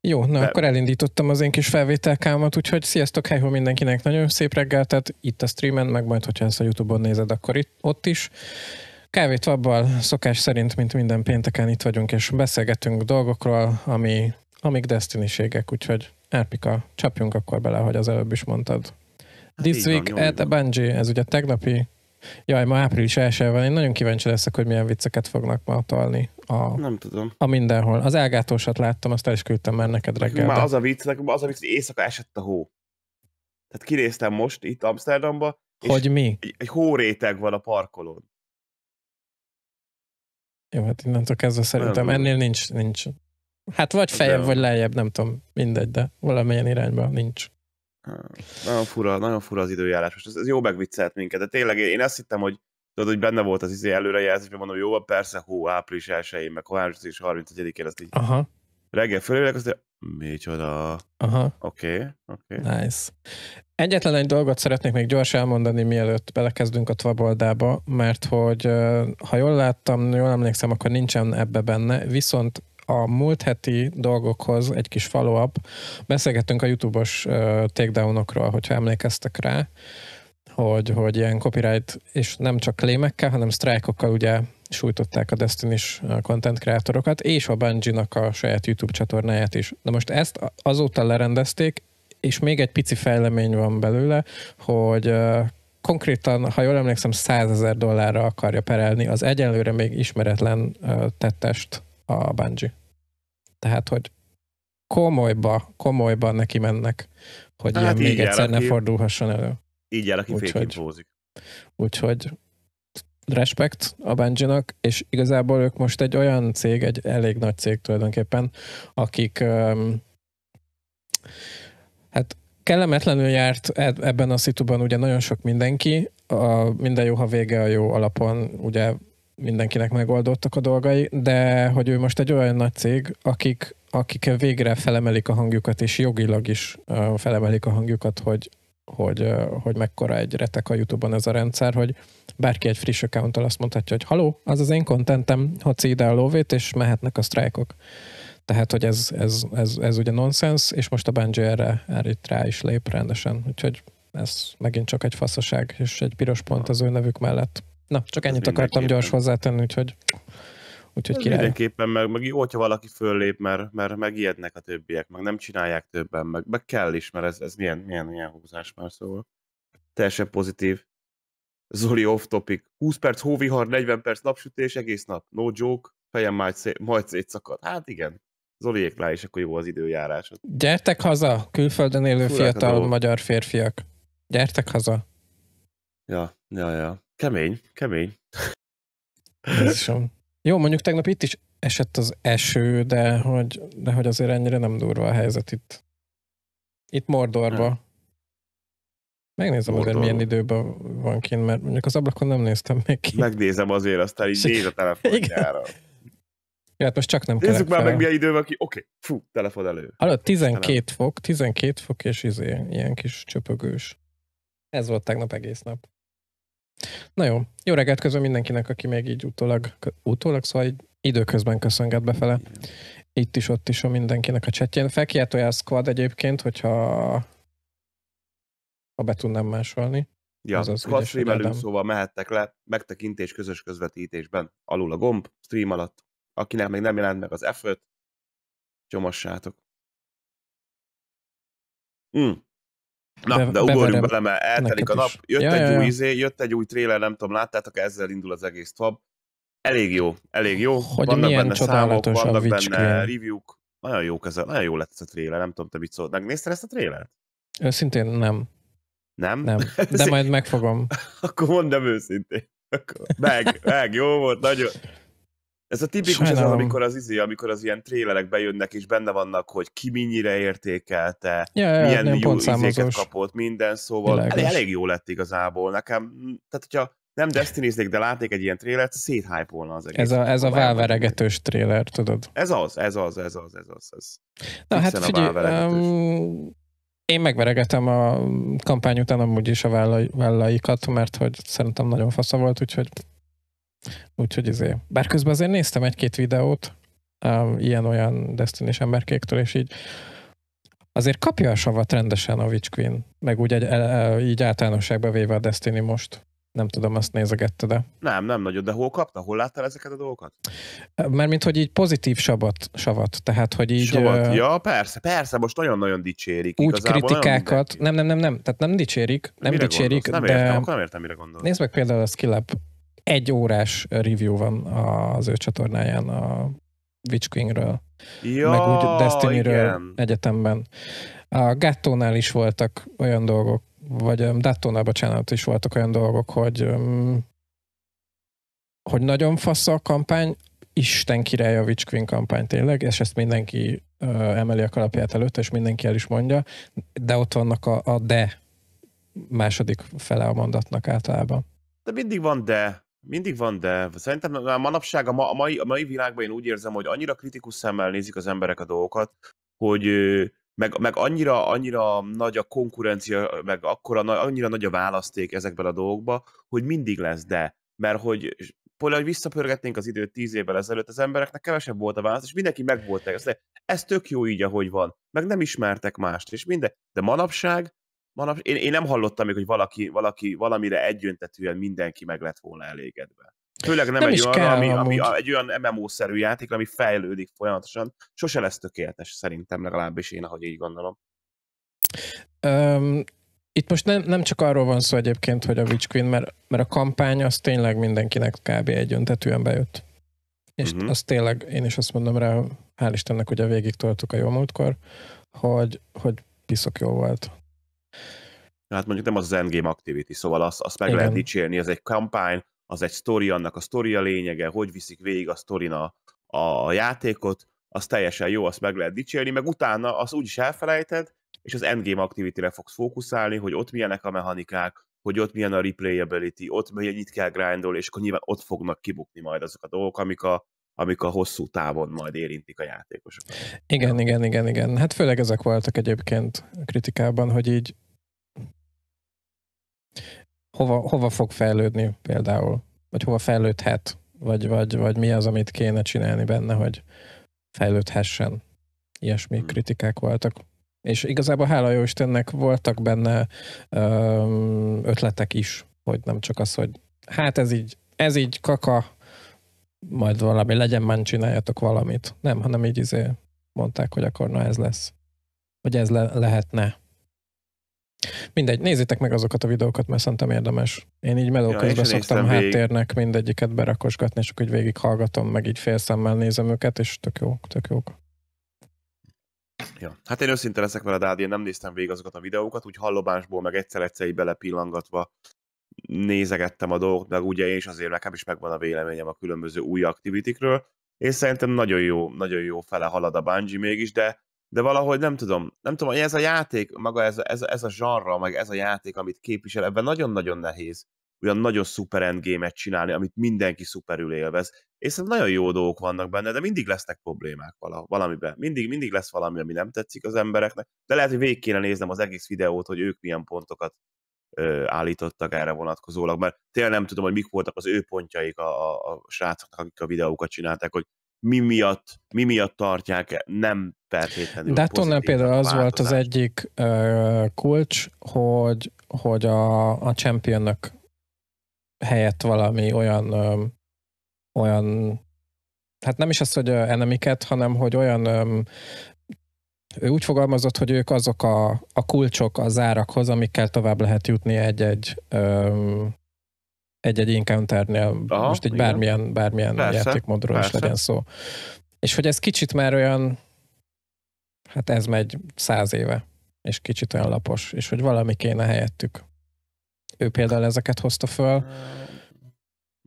Jó, na De... akkor elindítottam az én kis felvételkámat, úgyhogy sziasztok, helyhol mindenkinek, nagyon szép reggel, tehát itt a streamen, meg majd, hogyha ezt a Youtube-on nézed, akkor itt, ott is. Kávét abban szokás szerint, mint minden pénteken itt vagyunk, és beszélgetünk dolgokról, ami, amik destiniségek, úgyhogy Árpika, csapjunk akkor bele, hogy az előbb is mondtad. Hát This week van, at a Bungie, ez ugye tegnapi Jaj, ma április első van, én nagyon kíváncsi leszek, hogy milyen vicceket fognak ma tolni. A, nem tudom. A mindenhol. Az elgátósat láttam, azt el is küldtem már neked reggel. Már az a vicc, nekem az a vicc, hogy éjszaka esett a hó. Tehát kinéztem most itt Amsterdamba, és hogy mi? Egy, egy hóréteg van a parkolón. Jó, hát innentől kezdve szerintem nem, ennél nincs, nincs. Hát vagy fejebb vagy lejjebb, nem tudom, mindegy, de valamilyen irányban nincs. Nagyon fura, nagyon fura az időjárás. Most ez, ez jó megviccelt minket, de tényleg én azt hittem, hogy tudod, hogy benne volt az izé előrejelzésben, mondom, jó, persze, hó, április 1 meg április 31-én, ezt így Aha. reggel fölélek, azt micsoda. Aha. Oké, okay, oké. Okay. Nice. Egyetlen egy dolgot szeretnék még gyorsan elmondani, mielőtt belekezdünk a tvaboldába, mert hogy ha jól láttam, jól emlékszem, akkor nincsen ebbe benne, viszont a múlt heti dolgokhoz egy kis follow-up. Beszélgettünk a YouTube-os uh, takedown-okról, hogyha emlékeztek rá, hogy, hogy ilyen copyright, és nem csak klémekkel, hanem sztrájkokkal ugye sújtották a destiny content kreátorokat, és a bungie a saját YouTube csatornáját is. De most ezt azóta lerendezték, és még egy pici fejlemény van belőle, hogy uh, konkrétan, ha jól emlékszem, 100 ezer dollárra akarja perelni az egyenlőre még ismeretlen uh, tettest a Bungie. Tehát, hogy komolyba, komolyba neki mennek, hogy hát ilyen még egyszer ne fordulhasson elő. Így jel, aki úgyhogy, úgyhogy respekt a bungie és igazából ők most egy olyan cég, egy elég nagy cég tulajdonképpen, akik um, hát kellemetlenül járt e- ebben a szituban ugye nagyon sok mindenki, a minden jó, ha vége a jó alapon ugye mindenkinek megoldottak a dolgai, de hogy ő most egy olyan nagy cég, akik, akik végre felemelik a hangjukat, és jogilag is felemelik a hangjukat, hogy, hogy, hogy mekkora egy retek a YouTube-on ez a rendszer, hogy bárki egy friss account azt mondhatja, hogy haló, az az én kontentem, haci ide a lóvét, és mehetnek a sztrájkok. Tehát, hogy ez, ez, ez, ez ugye nonsens, és most a Bungie erre, erre itt rá is lép rendesen. Úgyhogy ez megint csak egy faszaság, és egy piros pont az ő nevük mellett. Na, csak ennyit akartam gyors hozzátenni, úgyhogy, úgyhogy király. Mindenképpen, meg, meg jó, hogyha valaki föllép, mert, mert megijednek a többiek, meg nem csinálják többen, meg, meg kell is, mert ez, ez milyen, milyen, milyen húzás már szóval. Teljesen pozitív. Zoli off topic. 20 perc hóvihar, 40 perc napsütés, egész nap. No joke, fejem majd, szé- majd szétszakad. Hát igen. Zoliék rá, és akkor jó az időjárás. Gyertek haza, külföldön élő Fúlják fiatal magyar férfiak. Gyertek haza. Ja, ja, ja. Kemény, kemény. Jó, mondjuk tegnap itt is esett az eső, de hogy, de hogy azért ennyire nem durva a helyzet itt. Itt Mordorba. Ne. Megnézem Mordor. azért, milyen időben van kint, mert mondjuk az ablakon nem néztem még ki. Megnézem azért, aztán így néz a telefonjára. Ja, hát most csak nem Nézzük már fel. meg, milyen időben, ki. Oké, okay. fú, telefon elő. Hallod, 12 fok, 12 fok, és izé, ilyen kis csöpögős. Ez volt tegnap egész nap. Na jó, jó reggelt közöm mindenkinek, aki még így utólag, utólag szóval így időközben köszönget befele. Itt is, ott is a mindenkinek a csetjén. olyan Squad egyébként, hogyha ha be tudnám másolni. Ja, az Squad streamelünk, szóval mehettek le, megtekintés közös közvetítésben, alul a gomb, stream alatt. Akinek még nem jelent meg az F5, csomassátok. Mm. Na, de ugorjunk bele, mert eltelik a nap. Jött ja, egy ja, új izé, jött egy új tréler, nem tudom, láttátok, ezzel indul az egész tab. Elég jó, elég jó. Hogy vannak benne számok, vannak benne review-k. Nagyon jó, ez, nagyon jó lett ez a tréler, nem tudom, te mit szólt. Megnézted ezt a trélert? Szintén nem. Nem? Nem, de majd megfogom. Akkor mondom őszintén. Akkor meg, meg, jó volt, nagyon. Ez a tipikus, az, amikor az izé, amikor az ilyen trélerek bejönnek, és benne vannak, hogy ki mennyire értékelte, ja, ja, milyen hát jó izéket kapott, minden, szóval elég, elég jó lett igazából nekem. Tehát, hogyha nem destiny de látnék egy ilyen trélert, széthype az egész. Ez a, ez a válveregetős tréler, tudod? Ez az, ez az, ez az, ez az. Ez. Na Itt hát figyelj, um, én megveregetem a kampány után amúgy is a vállai, vállaikat, mert hogy szerintem nagyon fasza volt, úgyhogy Úgyhogy ezért. Bár közben azért néztem egy-két videót, um, ilyen-olyan Destiny-s emberkéktől, és így azért kapja a savat rendesen a Witch Queen, meg úgy egy, így általánosságba véve a Destiny most. Nem tudom, azt nézegette, de... Nem, nem nagyon, de hol kapta? Hol láttál ezeket a dolgokat? Mert mint hogy így pozitív savat, savat tehát, hogy így... Savat, ö... ja, persze, persze, most nagyon-nagyon dicsérik. Úgy Igazából kritikákat, nem, nem, nem, nem, tehát nem dicsérik, nem mire dicsérik, gondolsz? nem de... Értem, akkor nem értem, mire gondolsz. Nézd meg például a Skillab egy órás review van az ő csatornáján a Witch Queen-ről, ja, meg úgy Destiny-ről egyetemben. A Gattónál is voltak olyan dolgok, vagy Dattónál, bocsánat, is voltak olyan dolgok, hogy hogy nagyon fasz a kampány, Isten király a Witch Queen kampány tényleg, és ezt mindenki emeli a kalapját előtt, és mindenki el is mondja, de ott vannak a, a de második fele a mondatnak általában. De mindig van de. Mindig van, de szerintem a manapság, a, mai, a mai világban én úgy érzem, hogy annyira kritikus szemmel nézik az emberek a dolgokat, hogy meg, meg annyira, annyira nagy a konkurencia, meg akkora, annyira nagy a választék ezekben a dolgokba, hogy mindig lesz de. Mert hogy például, hogy visszapörgetnénk az időt tíz évvel ezelőtt, az embereknek kevesebb volt a válasz, és mindenki megvolt ez. Ez tök jó így, ahogy van. Meg nem ismertek mást, és minden. De manapság manap, én, én nem hallottam még, hogy valaki, valaki valamire egyöntetűen mindenki meg lett volna elégedve. Főleg nem, nem egy, olyan, kell, ami, ami, ami egy olyan MMO-szerű játék, ami fejlődik folyamatosan. Sose lesz tökéletes, szerintem legalábbis én, ahogy így gondolom. Um, itt most nem, nem csak arról van szó egyébként, hogy a Witch Queen, mert, mert a kampány az tényleg mindenkinek kb. egyöntetűen bejött. És uh-huh. az tényleg, én is azt mondom rá, hál' Istennek a végig toltuk a jó múltkor, hogy, hogy piszok jó volt hát mondjuk nem az az endgame activity, szóval azt, azt meg Igen. lehet dicsérni, az egy kampány, az egy sztori, annak a sztoria lényege, hogy viszik végig a sztorin a, a játékot, az teljesen jó, azt meg lehet dicsérni, meg utána azt úgyis elfelejted, és az endgame activity-re fogsz fókuszálni, hogy ott milyenek a mechanikák, hogy ott milyen a replayability, ott milyen itt kell grindol, és akkor nyilván ott fognak kibukni majd azok a dolgok, amik a, amik a hosszú távon majd érintik a játékosokat. Igen, igen, igen, igen. Hát főleg ezek voltak egyébként a kritikában, hogy így hova, hova fog fejlődni például, vagy hova fejlődhet, vagy, vagy, vagy mi az, amit kéne csinálni benne, hogy fejlődhessen. Ilyesmi hmm. kritikák voltak. És igazából hála jó Istennek voltak benne ötletek is, hogy nem csak az, hogy hát ez így, ez így kaka, majd valami legyen, már csináljatok valamit. Nem, hanem így izé mondták, hogy akkor na ez lesz. Hogy ez le- lehetne Mindegy, nézzétek meg azokat a videókat, mert szerintem érdemes. Én így meló ja, közben szoktam háttérnek végig. mindegyiket berakosgatni, és akkor végig hallgatom, meg így félszemmel nézem őket, és tök jó, tök jók. Ja. Hát én őszinte leszek veled, Ádi, én nem néztem végig azokat a videókat, úgy hallobásból, meg egyszer-egyszer így belepillangatva nézegettem a dolgot, meg ugye én is azért nekem is megvan a véleményem a különböző új aktivitikről, és szerintem nagyon jó, nagyon jó fele halad a Bungie mégis, de de valahogy nem tudom, nem tudom, hogy ez a játék, maga ez a, ez, a, ez a zsarra, meg ez a játék, amit képvisel, ebben nagyon-nagyon nehéz olyan nagyon szuper endgame-et csinálni, amit mindenki szuperül élvez. És szerintem nagyon jó dolgok vannak benne, de mindig lesznek problémák vala, valamiben. Mindig, mindig lesz valami, ami nem tetszik az embereknek, de lehet, hogy végig kéne néznem az egész videót, hogy ők milyen pontokat ö, állítottak erre vonatkozólag, mert tényleg nem tudom, hogy mik voltak az ő pontjaik a, a, a srácoknak, akik a videókat csinálták, hogy mi miatt, mi miatt tartják nem feltétlenül. De hát tonnál például az volt az egyik ö, kulcs, hogy, hogy a, a championök helyett valami olyan, ö, olyan hát nem is az, hogy enemiket, hanem hogy olyan ö, ő úgy fogalmazott, hogy ők azok a, a kulcsok a zárakhoz, amikkel tovább lehet jutni egy-egy ö, egy-egy encounternél, Aha, most egy igen. bármilyen, bármilyen persze, játékmódról is legyen szó. És hogy ez kicsit már olyan, hát ez megy száz éve, és kicsit olyan lapos, és hogy valami kéne helyettük. Ő például ezeket hozta föl.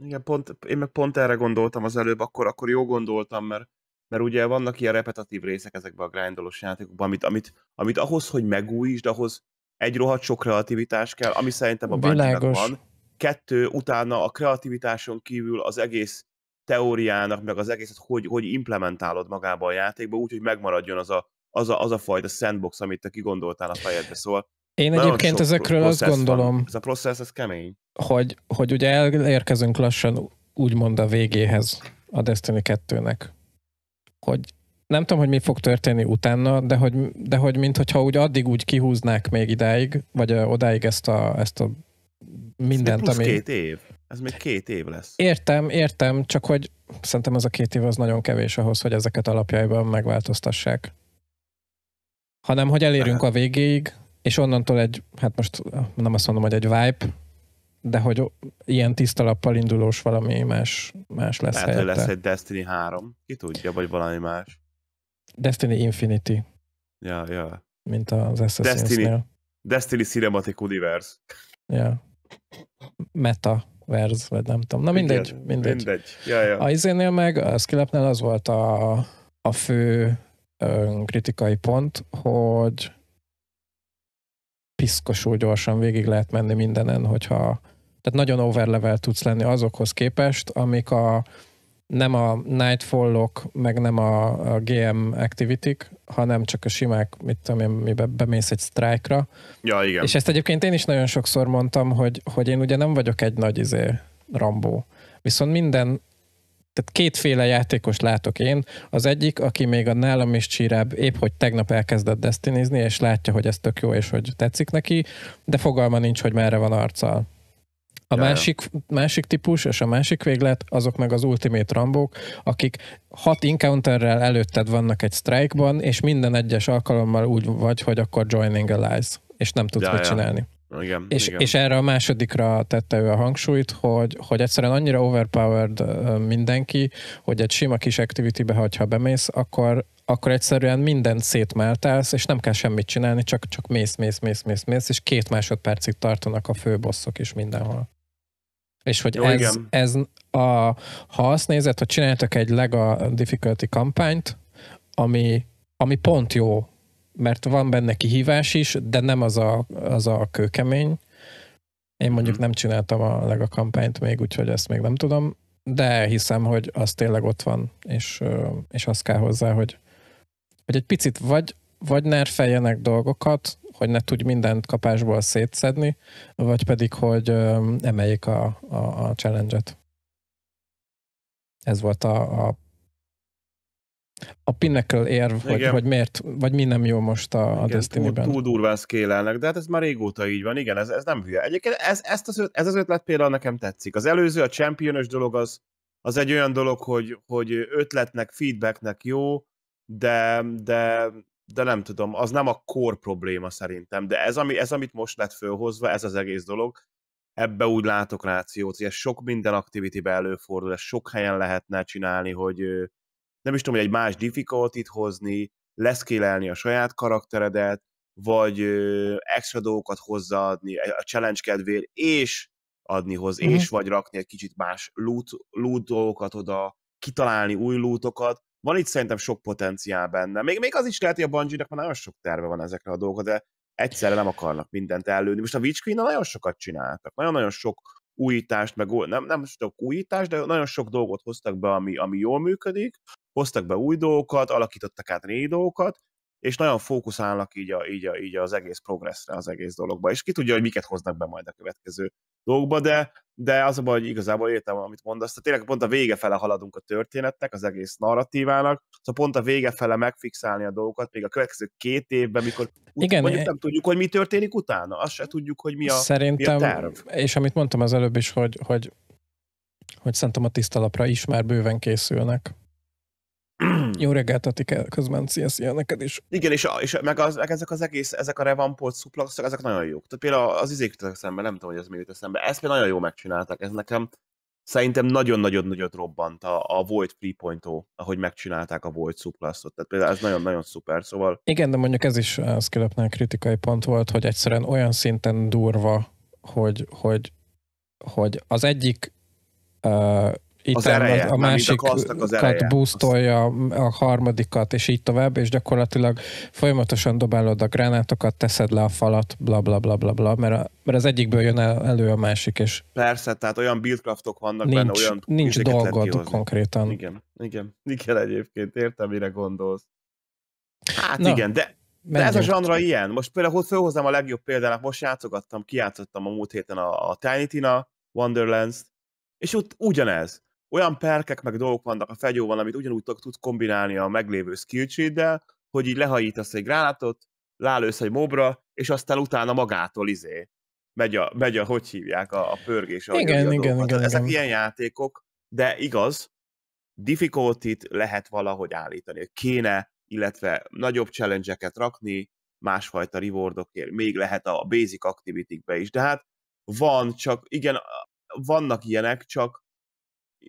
Igen, pont, én meg pont erre gondoltam az előbb, akkor, akkor jó gondoltam, mert, mert ugye vannak ilyen repetitív részek ezekben a grindolós játékokban, amit, amit, amit ahhoz, hogy megújítsd, ahhoz egy rohadt sok kreativitás kell, ami szerintem a Világos. van. Kettő, utána a kreativitáson kívül az egész teóriának, meg az egészet, hogy, hogy implementálod magába a játékba, úgy, hogy megmaradjon az a az a, az a fajta sandbox, amit te kigondoltál a fejedbe, szóval én Nagyon egyébként ezekről azt gondolom, van. ez a process, ez kemény. Hogy, hogy ugye elérkezünk lassan úgymond a végéhez a Destiny 2-nek. Hogy nem tudom, hogy mi fog történni utána, de hogy, de hogy mintha úgy addig úgy kihúznák még idáig, vagy odáig ezt a, ezt a mindent, ez ami... két év. Ez még két év lesz. Értem, értem, csak hogy szerintem ez a két év az nagyon kevés ahhoz, hogy ezeket alapjaiban megváltoztassák hanem hogy elérünk a végéig, és onnantól egy, hát most nem azt mondom, hogy egy vibe, de hogy ilyen tiszta lappal indulós valami más, más lesz Lehet, helyette. lesz egy Destiny 3, ki tudja, vagy valami más. Destiny Infinity. Ja, ja. Mint az Assassin's Destiny, Destiny Cinematic Universe. Ja. Meta vers, vagy nem tudom. Na mindegy, mindegy. mindegy. Ja, ja. A izénél meg, a skillapnál az volt a, a fő kritikai pont, hogy piszkosul gyorsan végig lehet menni mindenen, hogyha tehát nagyon overlevel tudsz lenni azokhoz képest, amik a nem a Nightfall-ok, meg nem a, a GM activity hanem csak a simák, mit tudom én, miben bemész egy strike-ra. Ja, igen. És ezt egyébként én is nagyon sokszor mondtam, hogy, hogy én ugye nem vagyok egy nagy izé, rambó. Viszont minden tehát kétféle játékos látok én. Az egyik, aki még a nálam is csírább, épp hogy tegnap elkezdett destinizni, és látja, hogy ez tök jó, és hogy tetszik neki, de fogalma nincs, hogy merre van arccal. A másik, másik típus és a másik véglet, azok meg az Ultimate Rambók, akik hat encounterrel előtted vannak egy strike-ban, és minden egyes alkalommal úgy vagy, hogy akkor joining lies, és nem tudsz mit csinálni. Igen, és, igen. és erre a másodikra tette ő a hangsúlyt, hogy, hogy egyszerűen annyira overpowered mindenki, hogy egy sima kis activity-be, ha bemész, akkor, akkor egyszerűen mindent szétmártálsz, és nem kell semmit csinálni, csak, csak mész, mész, mész, mész, mész, és két másodpercig tartanak a fő bosszok is mindenhol. És hogy Jó, ez, igen. ez a, ha azt nézed, hogy csináltak egy lega difficulty kampányt, ami, ami pont jó mert van benne kihívás is, de nem az a, az a kőkemény. Én mondjuk mhm. nem csináltam a lega kampányt még, úgyhogy ezt még nem tudom, de hiszem, hogy az tényleg ott van, és, és az kell hozzá, hogy, hogy egy picit vagy, vagy nerfeljenek dolgokat, hogy ne tudj mindent kapásból szétszedni, vagy pedig, hogy emeljék a, a, a challenge-et. Ez volt a, a a Pinnacle érv, hogy, hogy miért, vagy mi nem jó most a, a Destiny-ben. Túl, túl durván szkélelnek, de hát ez már régóta így van, igen, ez, ez nem hülye. Egyébként ez, ezt az, ez az ötlet például nekem tetszik. Az előző, a championös dolog az, az egy olyan dolog, hogy, hogy ötletnek, feedbacknek jó, de, de, de nem tudom, az nem a core probléma szerintem, de ez, ami, ez, amit most lett fölhozva, ez az egész dolog, ebbe úgy látok rációt, hogy ez sok minden activity előfordul, Ez sok helyen lehetne csinálni, hogy, nem is tudom, hogy egy más difficultit hozni, leszkélelni a saját karakteredet, vagy extra dolgokat hozzáadni e, a challenge kedvéért, és adni hoz, mm-hmm. és vagy rakni egy kicsit más loot, loot dolgokat oda, kitalálni új lootokat. Van itt szerintem sok potenciál benne. Még, még az is lehet, hogy a Bungie-nek már nagyon sok terve van ezekre a dolgokra, de egyszerre nem akarnak mindent előni. Most a Witch Queen nagyon sokat csináltak, nagyon-nagyon sok újítást, meg nem, nem sok újítást, de nagyon sok dolgot hoztak be, ami, ami jól működik, hoztak be új dolgokat, alakítottak át régi dolgokat, és nagyon fókuszálnak így, a, így, a, így az egész progresszre, az egész dologba, és ki tudja, hogy miket hoznak be majd a következő dolgokba, de, de az a baj, hogy igazából értem, amit mondasz, tehát tényleg pont a vége fele haladunk a történetnek, az egész narratívának, szóval pont a vége fele megfixálni a dolgokat, még a következő két évben, mikor Igen, mondjuk nem tudjuk, hogy mi történik utána, azt se tudjuk, hogy mi a, szerintem, mi a terv. És amit mondtam az előbb is, hogy, hogy, hogy szerintem a tisztalapra is már bőven készülnek Jó reggelt, Atika, közben szia, szia neked is. Igen, és, és meg, az, meg ezek az egész, ezek a revampolt szuplaxok, ezek nagyon jók. Tehát például az izék jutott szembe, nem tudom, hogy ez mi jut eszembe. Ezt például nagyon jó megcsinálták, ez nekem szerintem nagyon-nagyon nagyot robbant a, a Void 3.0, ahogy megcsinálták a Void Suplastot. Tehát például ez nagyon-nagyon szuper, szóval... Igen, de mondjuk ez is a eh, Skillupnál kritikai pont volt, hogy egyszerűen olyan szinten durva, hogy, hogy, hogy az egyik uh, itt az ereje, a, a másikat boostolja a harmadikat, és így tovább, és gyakorlatilag folyamatosan dobálod a gránátokat, teszed le a falat, bla bla bla bla, bla mert, a, mert az egyikből jön el, elő a másik, és... Persze, tehát olyan buildcraftok vannak nincs, benne, olyan... Nincs dolgod konkrétan. Igen, igen, igen egyébként, értem, mire gondolsz. Hát Na, igen, de, de ez a zsanra ilyen. Most például felhoznám a legjobb példának, most játszogattam, kiátszottam a múlt héten a, a Tiny Tina Wonderlands-t, és ott ugyanez olyan perkek meg dolgok vannak a fegyóval, amit ugyanúgy tudsz kombinálni a meglévő skill hogy így lehajítasz egy gránátot, lálősz egy mobra, és aztán utána magától izé megy a, megy a hogy hívják, a, a pörgés. Igen, igen, igen, igen, Ezek igen. ilyen játékok, de igaz, difficulty lehet valahogy állítani. Kéne, illetve nagyobb challenge rakni, másfajta rewardokért, még lehet a basic activity be is, de hát van, csak igen, vannak ilyenek, csak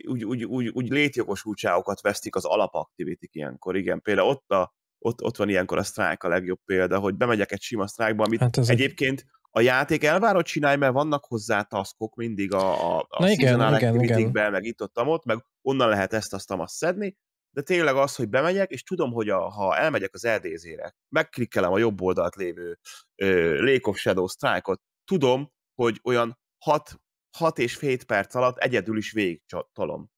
úgy, úgy, úgy, úgy létjogosultságokat vesztik az alapaktivitik ilyenkor. Igen, például ott, a, ott, ott van ilyenkor a sztrájk a legjobb példa, hogy bemegyek egy sima sztrájkba, amit hát ez egyébként a játék elvárod csinálj, mert vannak hozzá taszkok mindig a, a, a Na igen, igen, igen. meg itt ott, ott, meg onnan lehet ezt, azt, azt szedni, de tényleg az, hogy bemegyek, és tudom, hogy a, ha elmegyek az RDZ-re, megklikkelem a jobb oldalt lévő ö, Lake of Shadow Strike-ot, tudom, hogy olyan hat hat és 7 perc alatt egyedül is végigtolom.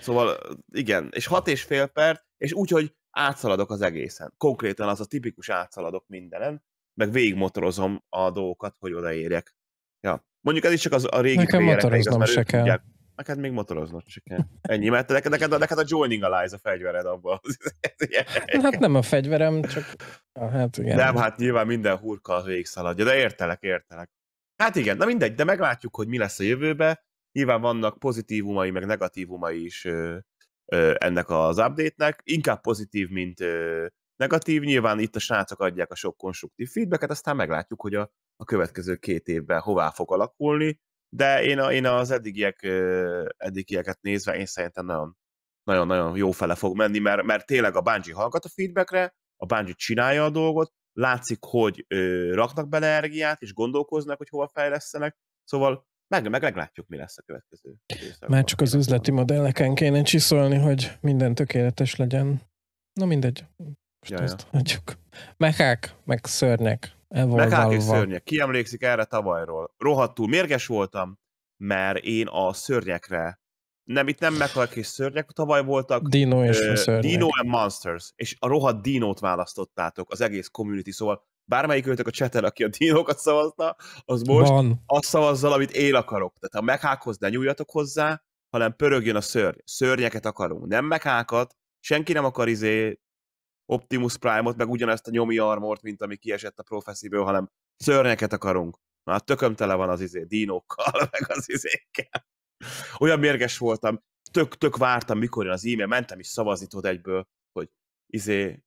Szóval igen, és hat és fél perc, és úgy, hogy átszaladok az egészen. Konkrétan az a tipikus átszaladok mindenen, meg végigmotorozom a dolgokat, hogy odaérjek. Ja. Mondjuk ez is csak az a régi Nekem motoroznom igaz, se kell. Ugye, Neked még motoroznod se kell. Ennyi, mert neked, neked, neked a joining allies a fegyvered abban. hát nem a fegyverem, csak... Ah, hát igen. Nem, hát nyilván minden hurka szaladja, de értelek, értelek. Hát igen, na mindegy, de meglátjuk, hogy mi lesz a jövőbe. Nyilván vannak pozitívumai, meg negatívumai is ö, ö, ennek az update-nek. Inkább pozitív, mint ö, negatív. Nyilván itt a srácok adják a sok konstruktív feedbacket, aztán meglátjuk, hogy a, a következő két évben hová fog alakulni. De én, a, én az eddigiek, ö, eddigieket nézve, én szerintem nagyon, nagyon-nagyon jó fele fog menni, mert, mert tényleg a Bungie hallgat a feedbackre, a Bungie csinálja a dolgot, látszik, hogy ö, raknak bele energiát, és gondolkoznak, hogy hova fejlesztenek, szóval meg, meg meglátjuk, mi lesz a következő. Már csak az üzleti modelleken kéne csiszolni, hogy minden tökéletes legyen. Na mindegy. Most Jaja. ja. hagyjuk. Mekák, meg szörnyek. Mekák és szörnyek. Ki emlékszik erre tavalyról? Rohadtul mérges voltam, mert én a szörnyekre nem, itt nem meghalk és szörnyek, tavaly voltak Dino és ö, szörnyek. Dino and Monsters, és a rohadt Dinót választottátok, az egész community, szóval bármelyik őtök a csetel, aki a Dinókat szavazta, az most Van. azt szavazzal, amit én akarok. Tehát ha meghákhoz ne nyúljatok hozzá, hanem pörögjön a szörny. Szörnyeket akarunk, nem meghákat, senki nem akar izé Optimus Prime-ot, meg ugyanezt a nyomi armort, mint ami kiesett a professziből, hanem szörnyeket akarunk. Már hát tököm tele van az izé dinókkal, meg az izékkel. Olyan mérges voltam, tök, tök vártam, mikor jön az e-mail, mentem is szavazni tudod egyből, hogy izé,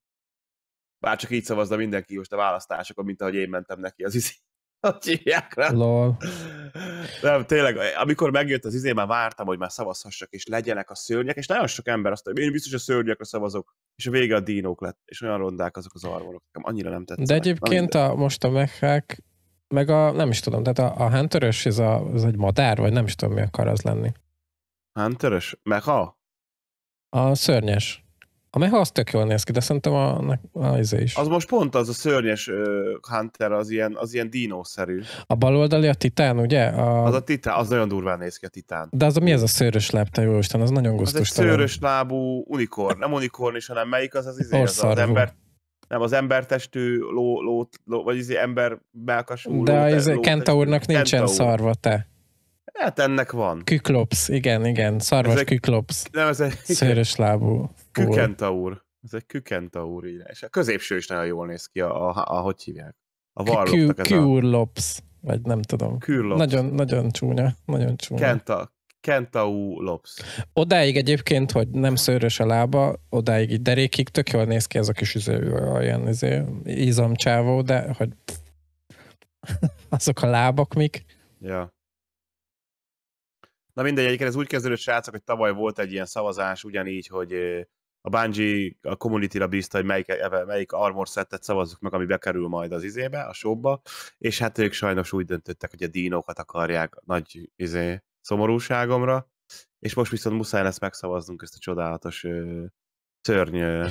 bár csak így szavazna mindenki most a választásokon, mint ahogy én mentem neki az izé. a Lol. Nem, tényleg, amikor megjött az izé, már vártam, hogy már szavazhassak, és legyenek a szörnyek, és nagyon sok ember azt mondja, én biztos a szörnyekre szavazok, és a vége a dínók lett, és olyan rondák azok az arvonok, annyira nem tetszett. De egyébként a, most a meghák meg a, nem is tudom, tehát a, a hunterös, ez, a, ez egy madár, vagy nem is tudom, mi akar az lenni. Meg ha? A szörnyes. A meha az tök jól néz ki, de szerintem a, a, az izé is. Az most pont az a szörnyes uh, Hunter, az ilyen, az ilyen dinószerű. A baloldali a titán, ugye? A... Az a titán, az nagyon durván néz ki a titán. De az a, mi ez a szőrös lábta, jó Isten, az nagyon gusztustalan. Az egy szőrös lábú unikorn, nem unikorn is, hanem melyik az az, izé, az, az, az ember nem az embertestű ló, ló, ló vagy az izé ember melkasú De ló, az izé ló, Kenta úrnak Kenta nincsen úr. szarva, te. Hát ennek van. Küklops, igen, igen, szarvas egy, küklops. Nem, ez egy... Szőrös lábú. Kükenta úr. Ez egy kükenta úr, így. És a középső is nagyon jól néz ki, a, a, a hogy hívják? A varloptak ez a... Kürlops, vagy nem tudom. Kürlops. Nagyon, nagyon csúnya, nagyon csúnya. Kenta, Kentau Lobs. Odáig egyébként, hogy nem szőrös a lába, odáig így derékig tök jól néz ki ez a kis üző, olyan izé, izomcsávó, de hogy azok a lábak mik. Ja. Na mindegy, egyébként ez úgy kezdődött, srácok, hogy tavaly volt egy ilyen szavazás, ugyanígy, hogy a Bungie a community-ra bízta, hogy melyik, e, melyik armor szettet szavazzuk meg, ami bekerül majd az izébe, a showba, és hát ők sajnos úgy döntöttek, hogy a dinókat akarják nagy izé, szomorúságomra, és most viszont muszáj lesz megszavaznunk ezt a csodálatos szörny,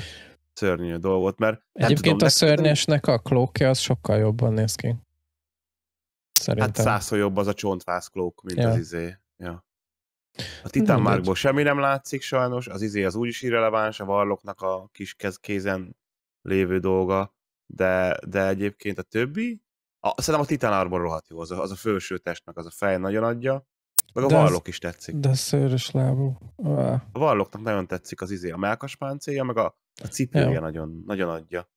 szörny dolgot, mert Egyébként tudom, a szörnyesnek a klókja az sokkal jobban néz ki. Hát szerintem. Hát százszor jobb az a csontvász klók, mint ja. az izé. Ja. A Titan Markból semmi nem látszik sajnos, az izé az úgyis irreleváns, a varloknak a kis kez, kézen lévő dolga, de, de egyébként a többi, a, szerintem a Titan Arbor rohadt jó, az a, az a felső testnek az a fej nagyon adja, meg a de vallok az, is tetszik. De szőrös lábú. Ah. A valloknak nagyon tetszik az izé, a melkas páncélja, meg a, a cipője ja. nagyon, nagyon adja.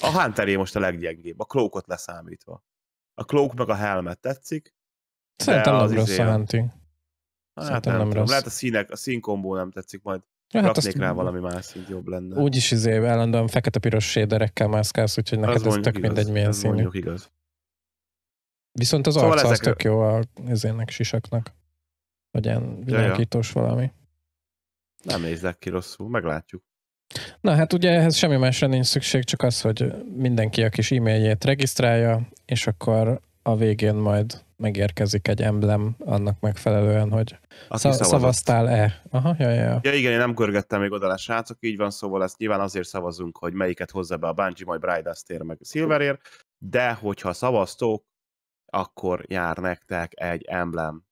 A Hunteré most a leggyengébb, a klókot leszámítva. A klók meg a helmet tetszik. Szerintem nem az rossz izé, a hunting. Hát Szerintem nem, nem rossz. Lehet a színek, a színkombó nem tetszik, majd ja, hát raknék rá valami más, így jobb lenne. Úgyis izé, állandóan fekete-piros séderekkel mászkálsz, úgyhogy neked ez tök igaz, mindegy milyen színű. igaz. Viszont az szóval arca ezek... az tök jó a ezének sisaknak. Vagy ilyen világítós ja, ja. valami. Nem nézek ki rosszul, meglátjuk. Na hát ugye ehhez semmi másra nincs szükség, csak az, hogy mindenki a kis e-mailjét regisztrálja, és akkor a végén majd megérkezik egy emblem annak megfelelően, hogy szav- szavaztál-e. Aha, ja, ja. ja, igen, én nem görgettem még oda le, srácok, így van, szóval ezt nyilván azért szavazunk, hogy melyiket hozza be a Bungie, majd Bride tér meg Silverért, de hogyha szavaztok, akkor jár nektek egy emblem,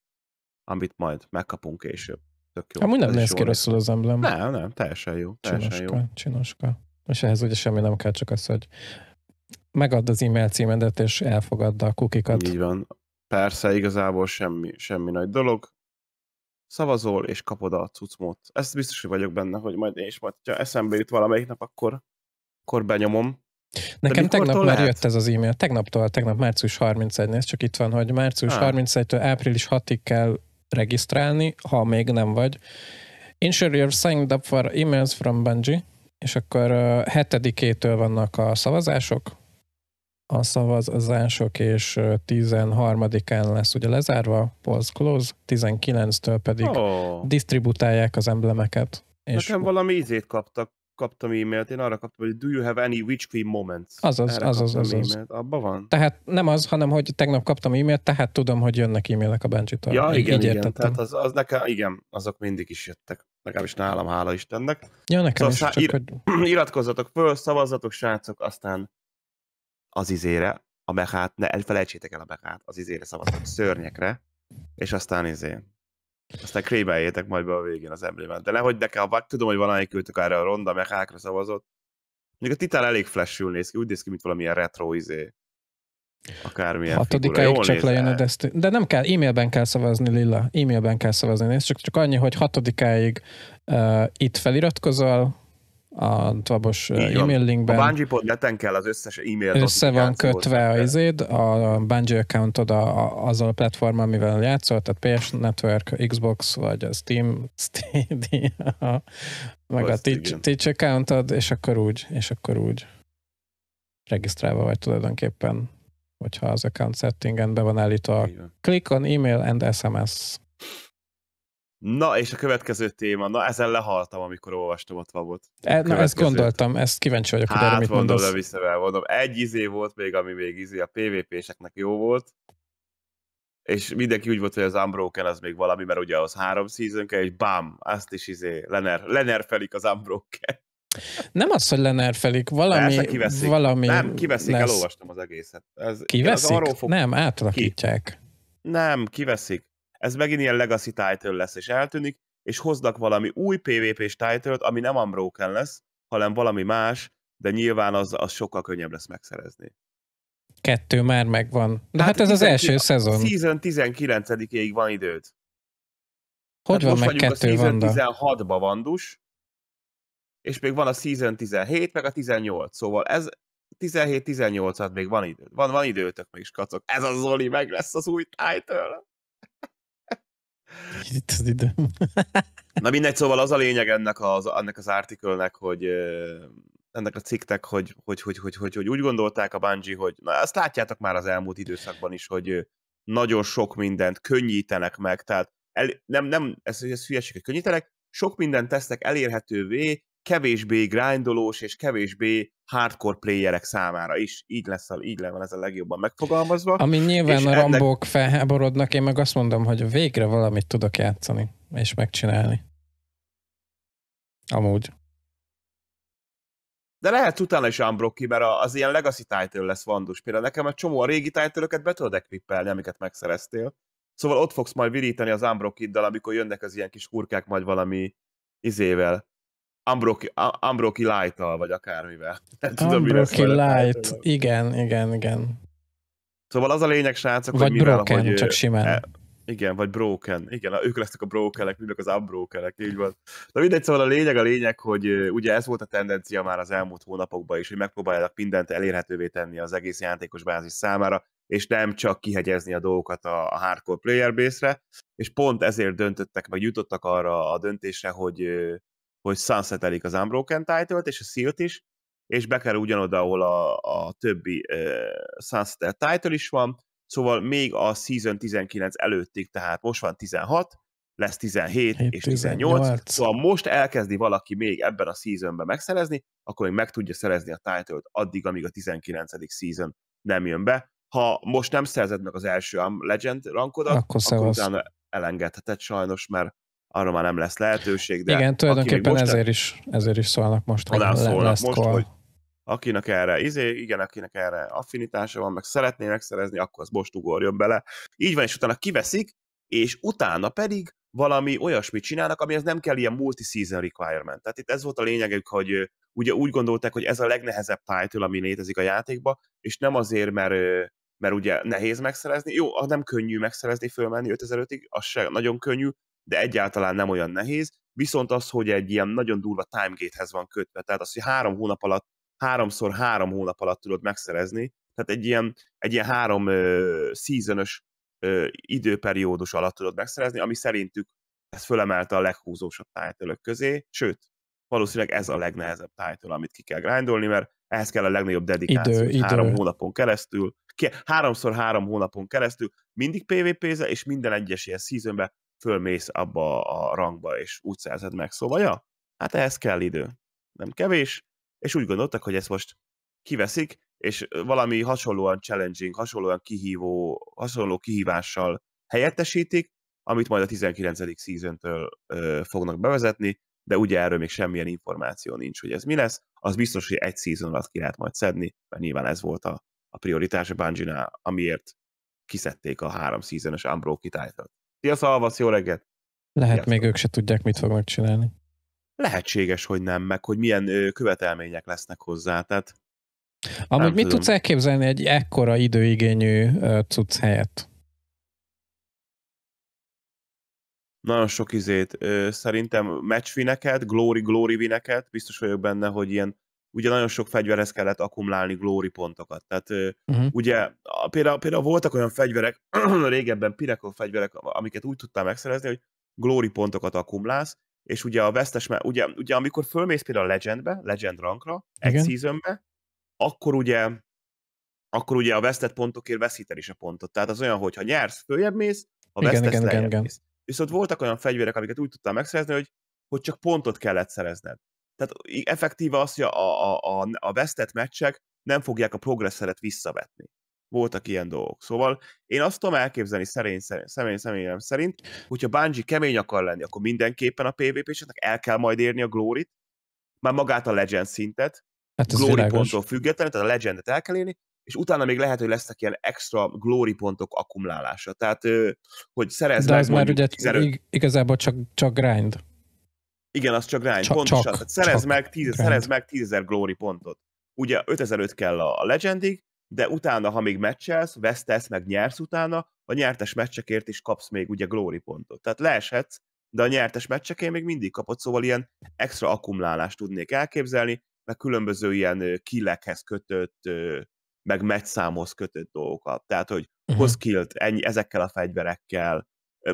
amit majd megkapunk később. Tök jó. Amúgy nem néz ki rosszul az emblem. Nem, nem, teljesen jó. Teljesen csinoska, jó. csinoska. És ehhez ugye semmi nem kell, csak az, hogy megadd az e-mail címedet, és elfogadd a kukikat. Így van. Persze, igazából semmi, semmi nagy dolog. Szavazol, és kapod a cucmót. Ezt biztos, hogy vagyok benne, hogy majd én is, majd, ha eszembe jut valamelyik nap, akkor, akkor benyomom. Nekem tegnap már lehet? jött ez az e-mail. Tegnaptól, tegnap március 31 ez csak itt van, hogy március 31-től ah. április 6-ig kell regisztrálni, ha még nem vagy. Ensure you're signed up for emails from Bungie, és akkor uh, hetedikétől vannak a szavazások, a szavazások, és uh, 13-án lesz ugye lezárva, post close, 19-től pedig oh. distributálják az emblemeket. És Nekem valami ízét kaptak, kaptam e-mailt, én arra kaptam, hogy do you have any witch queen moments? Azaz, Erre azaz, azaz. az az. Abba van? Tehát nem az, hanem hogy tegnap kaptam e-mailt, tehát tudom, hogy jönnek e-mailek a banshee -től. Ja, igen, Így igen. Értettem. Tehát az, az nekem, igen, azok mindig is jöttek. Legalábbis nálam, hála Istennek. Ja, nekem szóval is. Csak, ir hogy... Iratkozzatok föl, szavazzatok, srácok, aztán az izére, a mechát, ne elfelejtsétek el a mechát, az izére szavazzatok szörnyekre, és aztán izé, aztán krémeljétek majd be a végén az emblémát. De nehogy nekem, ha tudom, hogy valamelyik ültök erre a ronda, meg hákra szavazott. Még a titán elég flashül néz ki, úgy néz ki, mint valamilyen retro izé. Akármilyen Hatodikáig figura. csak lejön a Destiny. De nem kell, e-mailben kell szavazni, Lilla. E-mailben kell szavazni. Nézd, csak, csak annyi, hogy hatodikáig uh, itt feliratkozol, a tabos uh, e-mail linkben. A Bungie pod neten kell az összes e-mail Össze van kötve a izéd, a Bungie accountod a, a, azon a platform, amivel játszol, tehát PS Network, Xbox, vagy a Steam, Stadia, meg Azt a teach, teach accountod, és akkor úgy, és akkor úgy regisztrálva vagy tulajdonképpen, hogyha az account settingen be van állítva. Click on email and SMS. Na, és a következő téma. Na, ezen lehaltam, amikor olvastam ott Vabot. E, na, ezt gondoltam, ezt kíváncsi vagyok, hát, hogy erre mit mondom, mondasz. de visszavel mondom. Egy izé volt még, ami még izé, a PvP-seknek jó volt, és mindenki úgy volt, hogy az Unbroken az még valami, mert ugye az három season és bám, azt is izé, lener, Lener felik az Unbroken. Nem az, hogy felik, valami... Persze, kiveszik. valami nem, kiveszik, lesz. elolvastam az egészet. Ez, kiveszik? Az arról fog... Nem, átalakítják. Ki? Nem, kiveszik ez megint ilyen legacy title lesz, és eltűnik, és hoznak valami új PvP-s title ami nem Unbroken lesz, hanem valami más, de nyilván az, az sokkal könnyebb lesz megszerezni. Kettő már megvan. De hát, hát ez 19, az első szezon. Season 19-ig van időd. Hogy hát van meg kettő van? 16-ba vandus, és még van a Season 17, meg a 18, szóval ez 17-18-at még van idő. Van, van időtök még, kacok. Ez az Zoli, meg lesz az új title. Itt az Na mindegy, szóval az a lényeg ennek az, ennek az artikölnek, hogy ennek a cikknek, hogy, hogy, hogy, hogy, hogy, hogy úgy gondolták a Bungie, hogy na, ezt látjátok már az elmúlt időszakban is, hogy nagyon sok mindent könnyítenek meg, tehát el, nem, nem, ez, ez hülyeség, hogy könnyítenek, sok mindent tesznek elérhetővé, kevésbé grindolós és kevésbé hardcore playerek számára is. Így lesz, a, így le van ez a legjobban megfogalmazva. Ami nyilván és a rambók ennek... felháborodnak, én meg azt mondom, hogy végre valamit tudok játszani és megcsinálni. Amúgy. De lehet utána is unbrocki, mert az ilyen legacy title lesz vandus. Például nekem egy csomó a régi title be tudod ekvippelni, amiket megszereztél. Szóval ott fogsz majd virítani az unbrockiddal, amikor jönnek az ilyen kis kurkák majd valami izével, Ambroki, Ambroki Light-tal, vagy akármivel. Ambroki Light, igen, igen, igen. Szóval az a lényeg, srácok, vagy hogy mivel, broken, hogy, csak simán. E, igen, vagy broken. Igen, ők lesznek a brokelek, mindök az unbrokelek, így van. De mindegy, szóval a lényeg a lényeg, hogy ugye ez volt a tendencia már az elmúlt hónapokban is, hogy megpróbálják mindent elérhetővé tenni az egész játékos bázis számára, és nem csak kihegyezni a dolgokat a, a hardcore player base-re, és pont ezért döntöttek, vagy jutottak arra a döntésre, hogy hogy sunsetelik az Unbroken title és a seal is, és bekerül ugyanoda, ahol a, a többi uh, Sunset title is van, szóval még a Season 19 előttig, tehát most van 16, lesz 17 7, és 18, 18, szóval most elkezdi valaki még ebben a seasonben megszerezni, akkor még meg tudja szerezni a title-t addig, amíg a 19. season nem jön be. Ha most nem szerzed meg az első Legend rankodat, akkor, akkor utána elengedheted sajnos, mert arra már nem lesz lehetőség. De Igen, tulajdonképpen most ezért, is, ezért is szólnak most, hogy szólnak lesz most, call. hogy akinek erre izé, igen, akinek erre affinitása van, meg szeretné megszerezni, akkor az most ugorjon bele. Így van, és utána kiveszik, és utána pedig valami olyasmit csinálnak, amihez nem kell ilyen multi-season requirement. Tehát itt ez volt a lényegük, hogy ugye úgy gondolták, hogy ez a legnehezebb title, ami létezik a játékba, és nem azért, mert mert ugye nehéz megszerezni, jó, nem könnyű megszerezni, fölmenni 5005-ig, az se nagyon könnyű, de egyáltalán nem olyan nehéz, viszont az, hogy egy ilyen nagyon durva timegatehez van kötve, tehát az, hogy három hónap alatt, háromszor három hónap alatt tudod megszerezni, tehát egy ilyen, egy ilyen három ö, időperiódus alatt tudod megszerezni, ami szerintük ez fölemelte a leghúzósabb title közé, sőt, valószínűleg ez a legnehezebb title, amit ki kell grindolni, mert ehhez kell a legnagyobb dedikáció, idő, idő. három hónapon keresztül, háromszor három hónapon keresztül mindig pvp zel és minden egyes ilyen seasonben fölmész abba a rangba, és úgy szerzed meg. Szóval, ja, hát ehhez kell idő. Nem kevés, és úgy gondoltak, hogy ezt most kiveszik, és valami hasonlóan challenging, hasonlóan kihívó, hasonló kihívással helyettesítik, amit majd a 19. season ö, fognak bevezetni, de ugye erről még semmilyen információ nincs, hogy ez mi lesz. Az biztos, hogy egy season alatt ki lehet majd szedni, mert nyilván ez volt a, a prioritás a bungie amiért kiszedték a három season-es Unbroken title Szia Szalvasz, jó reggelt! Lehet Sziasztok. még ők se tudják, mit fognak csinálni. Lehetséges, hogy nem, meg hogy milyen ö, követelmények lesznek hozzá, tehát Amúgy mit tudsz elképzelni egy ekkora időigényű ö, cucc helyett? Nagyon sok izét. Ö, szerintem matchvineket, glory glory vineket, biztos vagyok benne, hogy ilyen ugye nagyon sok fegyverhez kellett akkumulálni Glory pontokat. Tehát uh-huh. ugye például, például voltak olyan fegyverek, régebben Pineko fegyverek, amiket úgy tudtam megszerezni, hogy Glory pontokat akkumulálsz, és ugye a vesztes, ugye, ugye amikor fölmész például a Legendbe, Legend rankra, egy seasonbe, akkor ugye akkor ugye a vesztett pontokért veszíted is a pontot. Tehát az olyan, hogy ha nyersz, följebb mész, a vesztes vesztesz, igen, igen, igen. Mész. Viszont voltak olyan fegyverek, amiket úgy tudtam megszerezni, hogy, hogy csak pontot kellett szerezned. Tehát effektíve az, hogy a, a, a, a vesztett meccsek nem fogják a progresszeret visszavetni. Voltak ilyen dolgok. Szóval én azt tudom elképzelni szerény, szerény, személy, személy szerint, hogyha Bungie kemény akar lenni, akkor mindenképpen a PvP-seknek el kell majd érni a Glorit, már magát a Legend szintet, hát Glory világos. ponttól függetlenül, tehát a Legendet el kell érni, és utána még lehet, hogy lesznek ilyen extra glory pontok akkumulálása. Tehát, hogy szerez De meg ez már ugye 15... igazából csak, csak grind. Igen, az csak grind, csak, pontosan. Csak, tehát szerez, csak meg 10, szerez meg 10.000 glory pontot. Ugye 5500 kell a legendig, de utána, ha még meccselsz, vesztesz, meg nyersz utána, a nyertes meccsekért is kapsz még ugye glory pontot. Tehát leeshetsz, de a nyertes meccsekért még mindig kapod, szóval ilyen extra akkumulálást tudnék elképzelni, meg különböző ilyen killekhez kötött, meg meccszámhoz kötött dolgokat. Tehát, hogy uh-huh. hoz killt ennyi, ezekkel a fegyverekkel,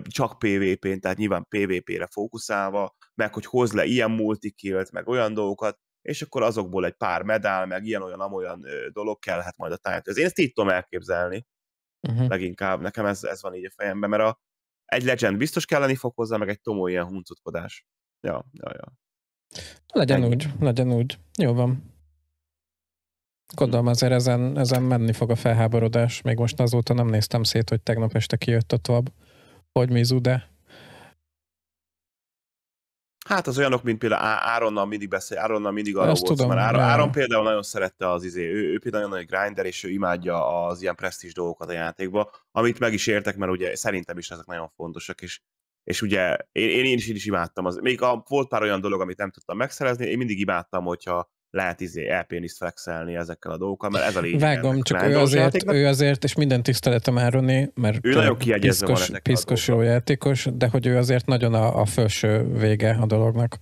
csak PvP-n, tehát nyilván PvP-re fókuszálva, meg hogy hoz le ilyen multikilt, meg olyan dolgokat, és akkor azokból egy pár medál, meg ilyen-olyan-amolyan dolog kellhet majd a tájt. Ez én ezt így tudom elképzelni, uh-huh. leginkább nekem ez, ez van így a fejemben, mert a, egy Legend biztos kelleni fog hozzá, meg egy tomó ilyen huncutkodás. Ja, ja, ja. Legyen Ennyi. úgy, legyen úgy. Jó van. Gondolom azért ezen, ezen menni fog a felháborodás. Még most azóta nem néztem szét, hogy tegnap este kijött a tovább hogy mi zude. Hát az olyanok, mint például Áronnal mindig beszél, Áronnal mindig arról volt, tudom, mert Áron, Áron például nagyon szerette az izé, ő, ő például nagyon nagy grinder, és ő imádja az ilyen presztis dolgokat a játékba, amit meg is értek, mert ugye szerintem is ezek nagyon fontosak, és, és ugye én, én, is, én is imádtam, az, még a, volt pár olyan dolog, amit nem tudtam megszerezni, én mindig imádtam, hogyha lehet izé elpéniszt flexelni ezekkel a dolgokkal, mert ez a lényeg. Vágom, csak ő azért, ő azért, és minden tiszteletem Ároni, mert ő nagyon piszkos, van piszkos jó játékos, de hogy ő azért nagyon a, a felső vége a dolognak.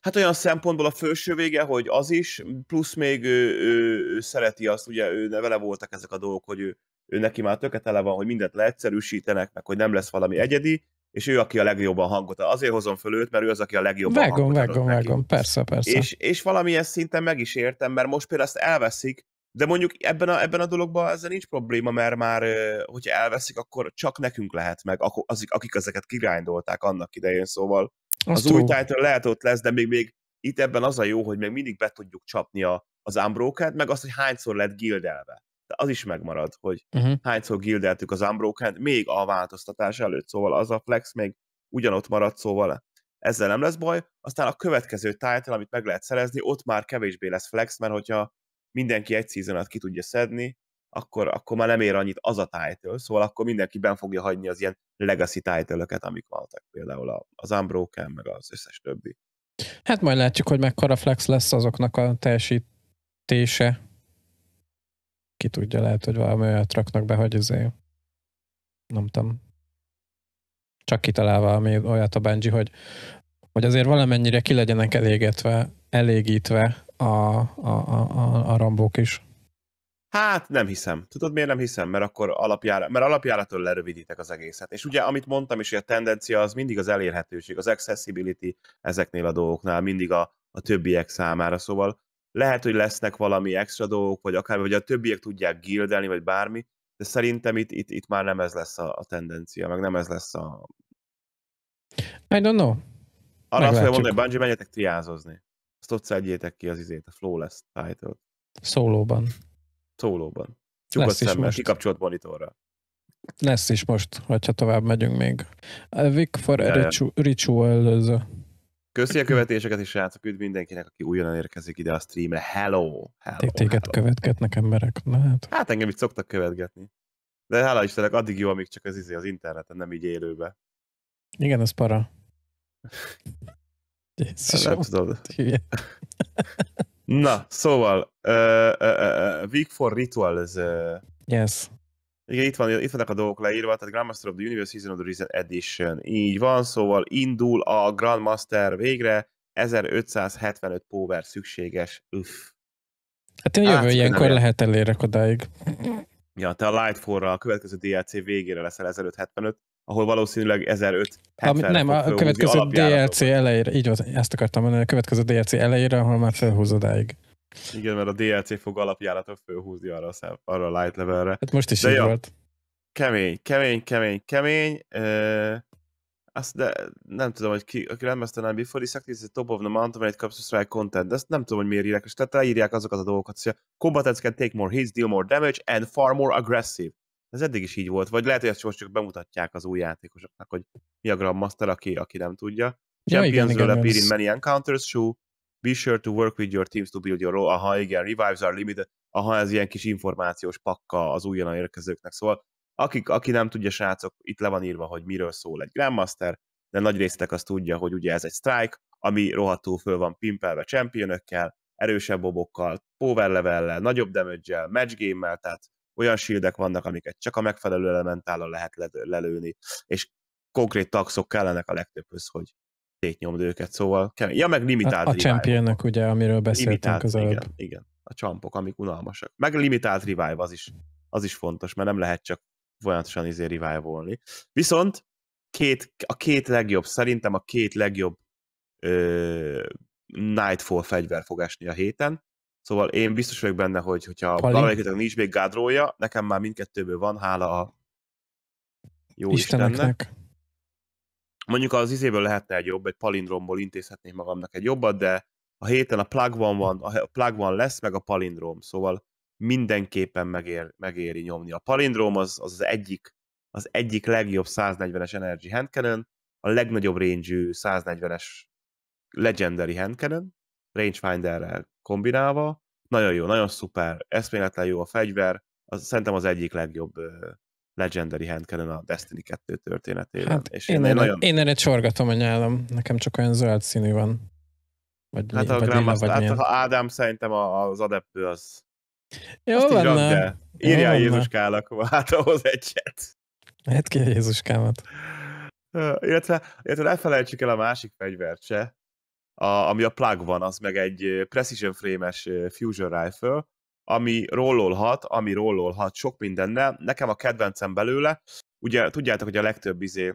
Hát olyan szempontból a felső vége, hogy az is, plusz még ő, ő, ő szereti azt, ugye ő vele voltak ezek a dolgok, hogy ő, ő neki már tökéletele van, hogy mindent leegyszerűsítenek, meg hogy nem lesz valami egyedi, és ő, aki a legjobban hangot ad. Azért hozom föl őt, mert ő az, aki a legjobban vágom, hangot vágom, adott vágom, neki. persze, persze. És, és valamilyen szinten meg is értem, mert most például ezt elveszik, de mondjuk ebben a, ebben a dologban ezzel nincs probléma, mert már, hogyha elveszik, akkor csak nekünk lehet meg, azik, akik ezeket kirándolták annak idején, szóval az, az új title lehet ott lesz, de még, még itt ebben az a jó, hogy még mindig be tudjuk csapni a, az unbroken meg azt, hogy hányszor lett gildelve de az is megmarad, hogy uh-huh. hányszor gildeltük az Unbroken, még a változtatás előtt, szóval az a flex még ugyanott marad, szóval ezzel nem lesz baj, aztán a következő title, amit meg lehet szerezni, ott már kevésbé lesz flex, mert hogyha mindenki egy season ki tudja szedni, akkor, akkor már nem ér annyit az a title, szóval akkor mindenki ben fogja hagyni az ilyen legacy title amik voltak, például az Unbroken, meg az összes többi. Hát majd látjuk, hogy mekkora flex lesz azoknak a teljesítése, ki tudja, lehet, hogy valami olyat raknak be, hogy azért, nem tudom, csak kitalál valami olyat a Benji, hogy, hogy azért valamennyire ki legyenek elégetve, elégítve a, a, a, a, a rambók is. Hát nem hiszem. Tudod, miért nem hiszem? Mert akkor alapjára, mert alapjáratól lerövidítek az egészet. És ugye, amit mondtam is, hogy a tendencia az mindig az elérhetőség, az accessibility ezeknél a dolgoknál, mindig a, a többiek számára. Szóval lehet, hogy lesznek valami extra dolgok, vagy akár, vagy a többiek tudják gildelni, vagy bármi, de szerintem itt, itt, itt már nem ez lesz a, a tendencia, meg nem ez lesz a... I don't know. Arra azt mondani, hogy Bungie, menjetek triázozni. Azt ott szedjétek ki az izét, a Flawless title Szólóban. Szólóban. Csukott szemmel, kikapcsolt monitorra. Lesz is most, hogyha tovább megyünk még. A uh, Vic for a ritual, ritual Köszi a követéseket is, srácok, üdv mindenkinek, aki újonnan érkezik ide a streamre. Hello! hello Téged követgetnek emberek? Na, hát. hát engem itt szoktak követgetni. De hála Istennek, addig jó, amíg csak az izé az interneten, nem így élőbe. Igen, ez para. Jézusom, nem tudod. Na, szóval, uh, uh, uh, Week for Rituals uh, yes. Igen, itt, van, itt vannak a dolgok leírva, tehát Grandmaster of the Universe Season of the Reason Edition. Így van, szóval indul a Grandmaster végre, 1575 power szükséges. Üff. Hát én jövő ilyenkor lehet elérek odáig. Ja, te a lightfall a következő DLC végére leszel 1575, ahol valószínűleg 1575. Nem, a következő DLC elejére, így van, ezt akartam mondani, a következő DLC elejére, ahol már felhúzod odáig. Igen, mert a DLC fog alapjáratot fölhúzni arra a, szem, arra a light levelre. Hát most is de így jó. volt. Kemény, kemény, kemény, kemény. Uh, azt de nem tudom, hogy ki, aki nem ezt nem Before the Sacrifice, Top of the Mountain, mert kapsz rá content, de ezt nem tudom, hogy miért írják, és tehát leírják azokat a dolgokat, hogy combatants can take more hits, deal more damage, and far more aggressive. Ez eddig is így volt, vagy lehet, hogy ezt most csak bemutatják az új játékosoknak, hogy mi a Grandmaster, aki, aki nem tudja. Ja, Champions will igen, in many encounters, show be sure to work with your teams to build your role. Aha, igen, revives are limited. Aha, ez ilyen kis információs pakka az újonnan érkezőknek. Szóval akik, aki nem tudja, srácok, itt le van írva, hogy miről szól egy Grandmaster, de nagy résztek azt tudja, hogy ugye ez egy strike, ami rohadtul föl van pimpelve championökkel, erősebb bobokkal, power level nagyobb damage match game-mel, tehát olyan shieldek vannak, amiket csak a megfelelő elementállal lehet lelőni, és konkrét taxok kellenek a legtöbbhöz, hogy szétnyomd őket, szóval kemény. Ja, meg limitált A, a championnek ugye, amiről beszéltünk limitált, az előbb. Igen, igen, a csampok, amik unalmasak. Meg limitált revive, az is, az is fontos, mert nem lehet csak folyamatosan izé revive-olni. Viszont két, a két legjobb, szerintem a két legjobb ö, Nightfall fegyver fog esni a héten, szóval én biztos vagyok benne, hogy hogyha valamelyiket nincs még gádrója, nekem már mindkettőből van, hála a jó Istenek Istennek Mondjuk az izéből lehetne egy jobb, egy palindromból intézhetnék magamnak egy jobbat, de a héten a plug van, van a plug van lesz, meg a palindrom, szóval mindenképpen megér, megéri nyomni. A palindrom az, az, az egyik az egyik legjobb 140-es Energy Handcannon, a legnagyobb range 140-es Legendary Handcannon, rangefinderrel kombinálva, nagyon jó, nagyon szuper, eszméletlen jó a fegyver, az, szerintem az egyik legjobb Legendary Hand kellene a Destiny 2 történetében. Hát és én, én, nagyon... én erre csorgatom a nyálam, nekem csak olyan zöld színű van. Vagy, hát, a vagy, lila, vagy hát ha Ádám szerintem az adeptő az... Jó Azt van, rakd Írja a Jézuskának, hát ahhoz egyet. Hát ki a Jézuskámat. Illetve, illetve ne felejtsük el a másik fegyvert se, a, ami a plug van, az meg egy Precision Frame-es Fusion Rifle, ami rollolhat, ami rollolhat sok mindennel. Nekem a kedvencem belőle, ugye tudjátok, hogy a legtöbb izé,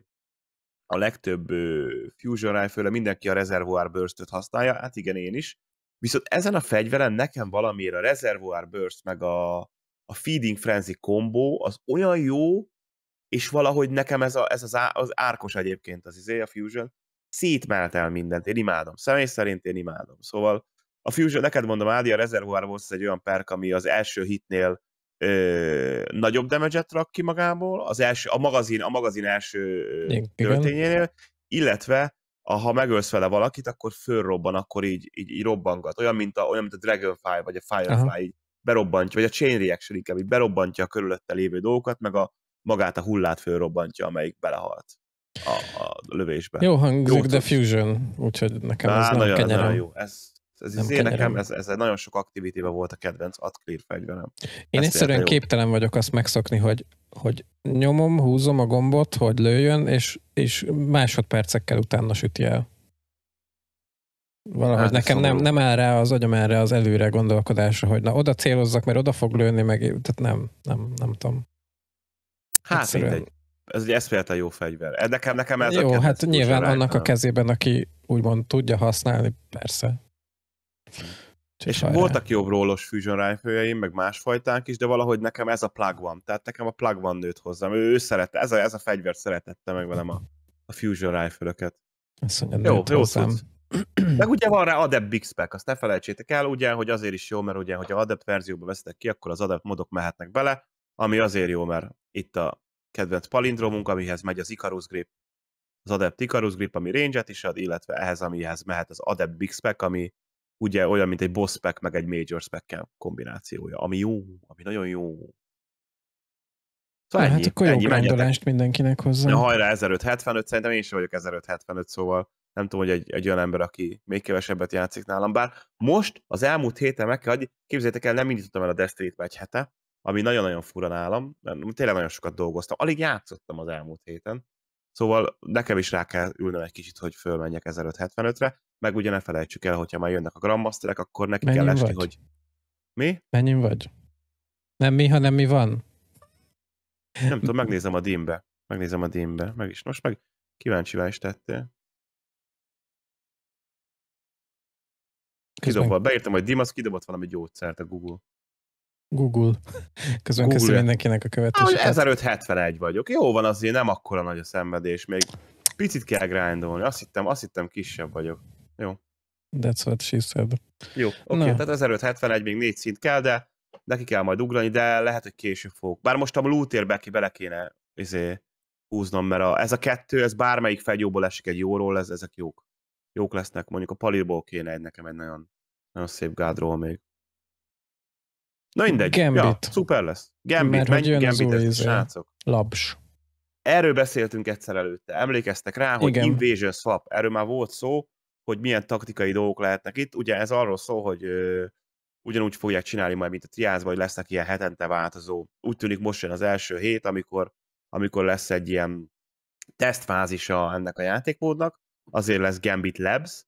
a legtöbb ö, Fusion Rifle, mindenki a Reservoir burst használja, hát igen, én is. Viszont ezen a fegyveren nekem valamiért a Reservoir Burst meg a, a Feeding Frenzy kombó az olyan jó, és valahogy nekem ez, a, ez az, á, az árkos egyébként az izé, a Fusion, szétmelt el mindent, én imádom. Személy szerint én imádom. Szóval a Fusion, neked mondom, Ádi, a Reservoir Wars egy olyan perk, ami az első hitnél ö, nagyobb damage rak ki magából, az első, a magazin, a magazin első történjénél, illetve a, ha megölsz vele valakit, akkor fölrobban, akkor így, így, így robbangat. Olyan, mint a, olyan, mint a Dragonfly, vagy a Firefly, Aha. így berobbantja, vagy a Chain Reaction inkább, így berobbantja a körülötte lévő dolgokat, meg a magát a hullát fölrobbantja, amelyik belehalt a, a lövésbe. Jó hangzik, jó, de Fusion, úgyhogy nekem Na, ez nagyon, nagyon jó. Ez ez, nem én nekem ez, ez nagyon sok aktivitében volt a kedvenc AdClear fegyverem. Én egyszerűen képtelen vagyok azt megszokni, hogy, hogy nyomom, húzom a gombot, hogy lőjön, és, és másodpercekkel utána süti el. Valahogy hát, nekem nem, nem áll rá az agyam erre az előre gondolkodásra, hogy na oda célozzak, mert oda fog lőni, meg tehát nem, nem, nem tudom. Hát Egyszerűen. mindegy. Ez egy eszméletlen jó fegyver. Nekem, nekem ez Jó, a hát nyilván annak a kezében, aki úgymond tudja használni, persze. Csak és hajrá. voltak jobb rólos Fusion rifle meg másfajták is, de valahogy nekem ez a plug van. Tehát nekem a plug van nőtt hozzám. Ő, ő szerette, ez a, ez a fegyver szeretette meg velem a, a Fusion rifle-öket. Jó, jó szám Meg ugye van rá Adept Big Spec, azt ne felejtsétek el, ugye, hogy azért is jó, mert ugye, hogy a Adept verzióba veszitek ki, akkor az Adept modok mehetnek bele, ami azért jó, mert itt a kedvenc palindromunk, amihez megy az Icarus Grip, az Adept Icarus Grip, ami range-et is ad, illetve ehhez, amihez mehet az Adept Big Spec, ami ugye olyan, mint egy boss pack, meg egy major pack kombinációja, ami jó, ami nagyon jó. Szóval hát ennyi, hát akkor ennyi, jó grándolást mindenkinek hozzá. Ja, hajrá, 1575, szerintem én is vagyok 1575, szóval nem tudom, hogy egy, egy olyan ember, aki még kevesebbet játszik nálam, bár most az elmúlt héten meg kell, hogy képzeljétek el, nem indítottam el a Death Street egy hete, ami nagyon-nagyon fura nálam, tényleg nagyon sokat dolgoztam, alig játszottam az elmúlt héten, szóval nekem is rá kell ülnöm egy kicsit, hogy fölmenjek 1575-re, meg ugye ne felejtsük el, hogyha már jönnek a Grandmasterek, akkor neki Mennyi kell vagy? esni, hogy... Mi? Mennyi vagy? Nem mi, hanem mi van? Nem tudom, megnézem a dimbe. Megnézem a dimbe. Meg is. Most meg kíváncsi is tettél. Kidobva, beírtam, hogy az kidobott valami gyógyszert a Google. Google. Közben Google. köszönöm mindenkinek a követéseket. 1571 vagyok. Jó van azért, nem akkora nagy a szenvedés. Még picit kell grindolni. Azt hittem, azt hittem kisebb vagyok. Jó. That's what she said. Jó, oké, okay, tehát 1571 még négy szint kell, de neki kell majd ugrani, de lehet, hogy később fogok. Bár most a lútérbe ki bele kéne izé, húznom, mert a, ez a kettő, ez bármelyik fegyóból esik egy jóról, ez, ezek jók. Jók lesznek, mondjuk a palirból kéne egy nekem egy nagyon, nagyon szép gádról még. Na mindegy. Gambit. Ja, szuper lesz. Gambit, Mert menj, Gambit, ez izé. srácok. Labs. Erről beszéltünk egyszer előtte. Emlékeztek rá, hogy Igen. Invasion Swap, erről már volt szó, hogy milyen taktikai dolgok lehetnek itt. Ugye ez arról szól, hogy ö, ugyanúgy fogják csinálni majd, mint a triázban, hogy lesznek ilyen hetente változó. Úgy tűnik most jön az első hét, amikor, amikor lesz egy ilyen tesztfázisa ennek a játékmódnak, azért lesz Gambit Labs,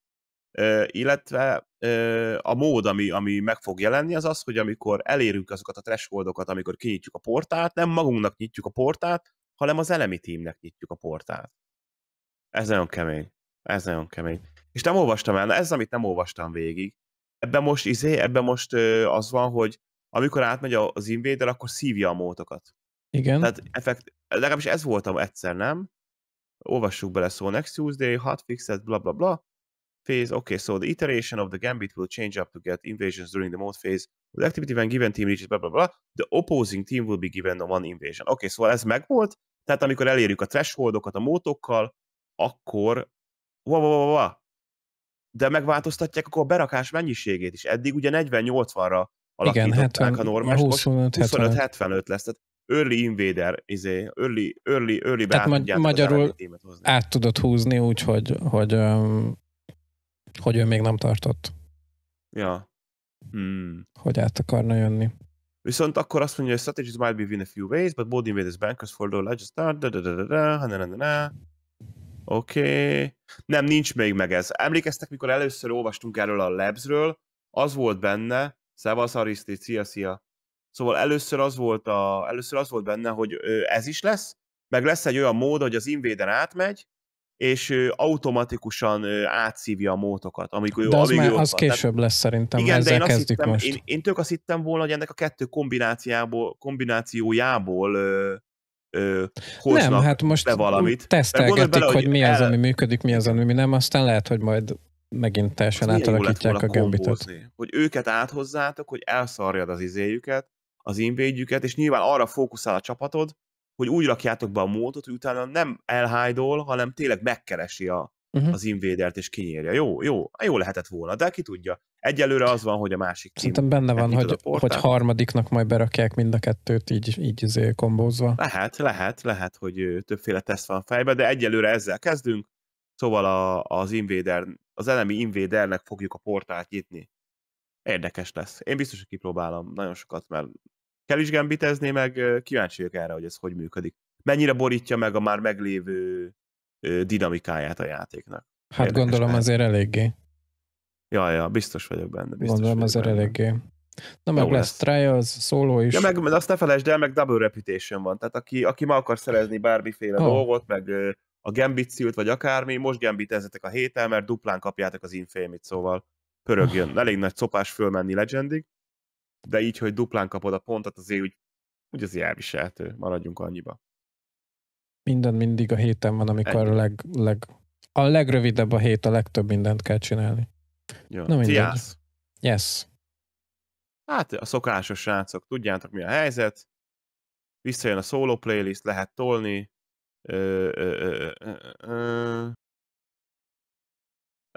ö, illetve ö, a mód, ami, ami meg fog jelenni, az az, hogy amikor elérünk azokat a thresholdokat, amikor kinyitjuk a portált, nem magunknak nyitjuk a portált, hanem az elemi tímnek nyitjuk a portált. Ez nagyon kemény. Ez nagyon kemény és nem olvastam el, ez amit nem olvastam végig. Ebben most, izé, ebben most ö, az van, hogy amikor átmegy az Invader, akkor szívja a mótokat. Igen. Tehát effekt, legalábbis ez voltam egyszer, nem? Olvassuk bele szó, so next Tuesday, hot fixed, bla bla bla. Phase, okay, so the iteration of the gambit will change up to get invasions during the mode phase. The activity when given team reaches, bla bla bla, the opposing team will be given one invasion. Oké, okay, szóval ez megvolt, tehát amikor elérjük a thresholdokat a mótokkal, akkor wa, wa, wa, wa, de megváltoztatják akkor a berakás mennyiségét is. Eddig ugye 40-80-ra alakították a normát, 25-75 lesz. Tehát early invader, izé, early, early, early Tehát ma- magyarul át tudod húzni úgy, hogy, hogy, hogy, hogy ő még nem tartott. Ja. Hmm. Hogy át akarna jönni. Viszont akkor azt mondja hogy few ways a da da da da da Oké. Okay. Nem, nincs még meg ez. Emlékeztek, mikor először olvastunk erről a Labsről, az volt benne, Szevasz Ariszti, szia, szia. Szóval először az, volt a, először az volt benne, hogy ez is lesz, meg lesz egy olyan mód, hogy az invéden átmegy, és automatikusan átszívja a mótokat. Amikor de az, már, az később lesz szerintem, Igen, ezzel de én, kezdjük hittem, most. Én, én tök azt hittem volna, hogy ennek a kettő kombinációjából, kombinációjából ö, ö, hoznak nem, hát most be valamit. tesztelgetik, bele, hogy, hogy mi az, el... ami működik, mi az, ami nem, aztán lehet, hogy majd megint teljesen átalakítják a gambitot. Hogy őket áthozzátok, hogy elszarjad az izéjüket, az invédjüket, és nyilván arra fókuszál a csapatod, hogy úgy rakjátok be a módot, hogy utána nem elhájdol, hanem tényleg megkeresi a, uh-huh. az invédert, és kinyírja. Jó, jó, jó lehetett volna, de ki tudja. Egyelőre az van, hogy a másik team. Szerintem benne van, hogy, hogy harmadiknak majd berakják mind a kettőt így, így izé kombózva. Lehet, lehet, lehet, hogy többféle teszt van fejbe, de egyelőre ezzel kezdünk. Szóval a, az Invader, az elemi Invadernek fogjuk a portált nyitni. Érdekes lesz. Én biztos, hogy kipróbálom nagyon sokat, mert kell is gambitezni, meg kíváncsi vagyok erre, hogy ez hogy működik. Mennyire borítja meg a már meglévő dinamikáját a játéknak. Hát Érdekes gondolom lehet. azért eléggé. Ja, ja, biztos vagyok benne. Biztos vagyok azért eléggé. Na meg Jó lesz, lesz Trials, szóló is. Ja, meg, de azt ne felejtsd el, meg Double Reputation van. Tehát aki, aki ma akar szerezni bármiféle oh. dolgot, meg a Gambit szült, vagy akármi, most Gambitezzetek a héten, mert duplán kapjátok az Infamit, szóval pörögjön. Oh. Elég nagy szopás fölmenni Legendig, de így, hogy duplán kapod a pontot, azért úgy, úgy az elviselhető, maradjunk annyiba. Minden mindig a héten van, amikor a leg, leg, a legrövidebb a hét, a legtöbb mindent kell csinálni. Jó. Na Tiász. Yes. Hát a szokásos srácok, tudjátok mi a helyzet, visszajön a solo playlist, lehet tolni, ö, ö, ö,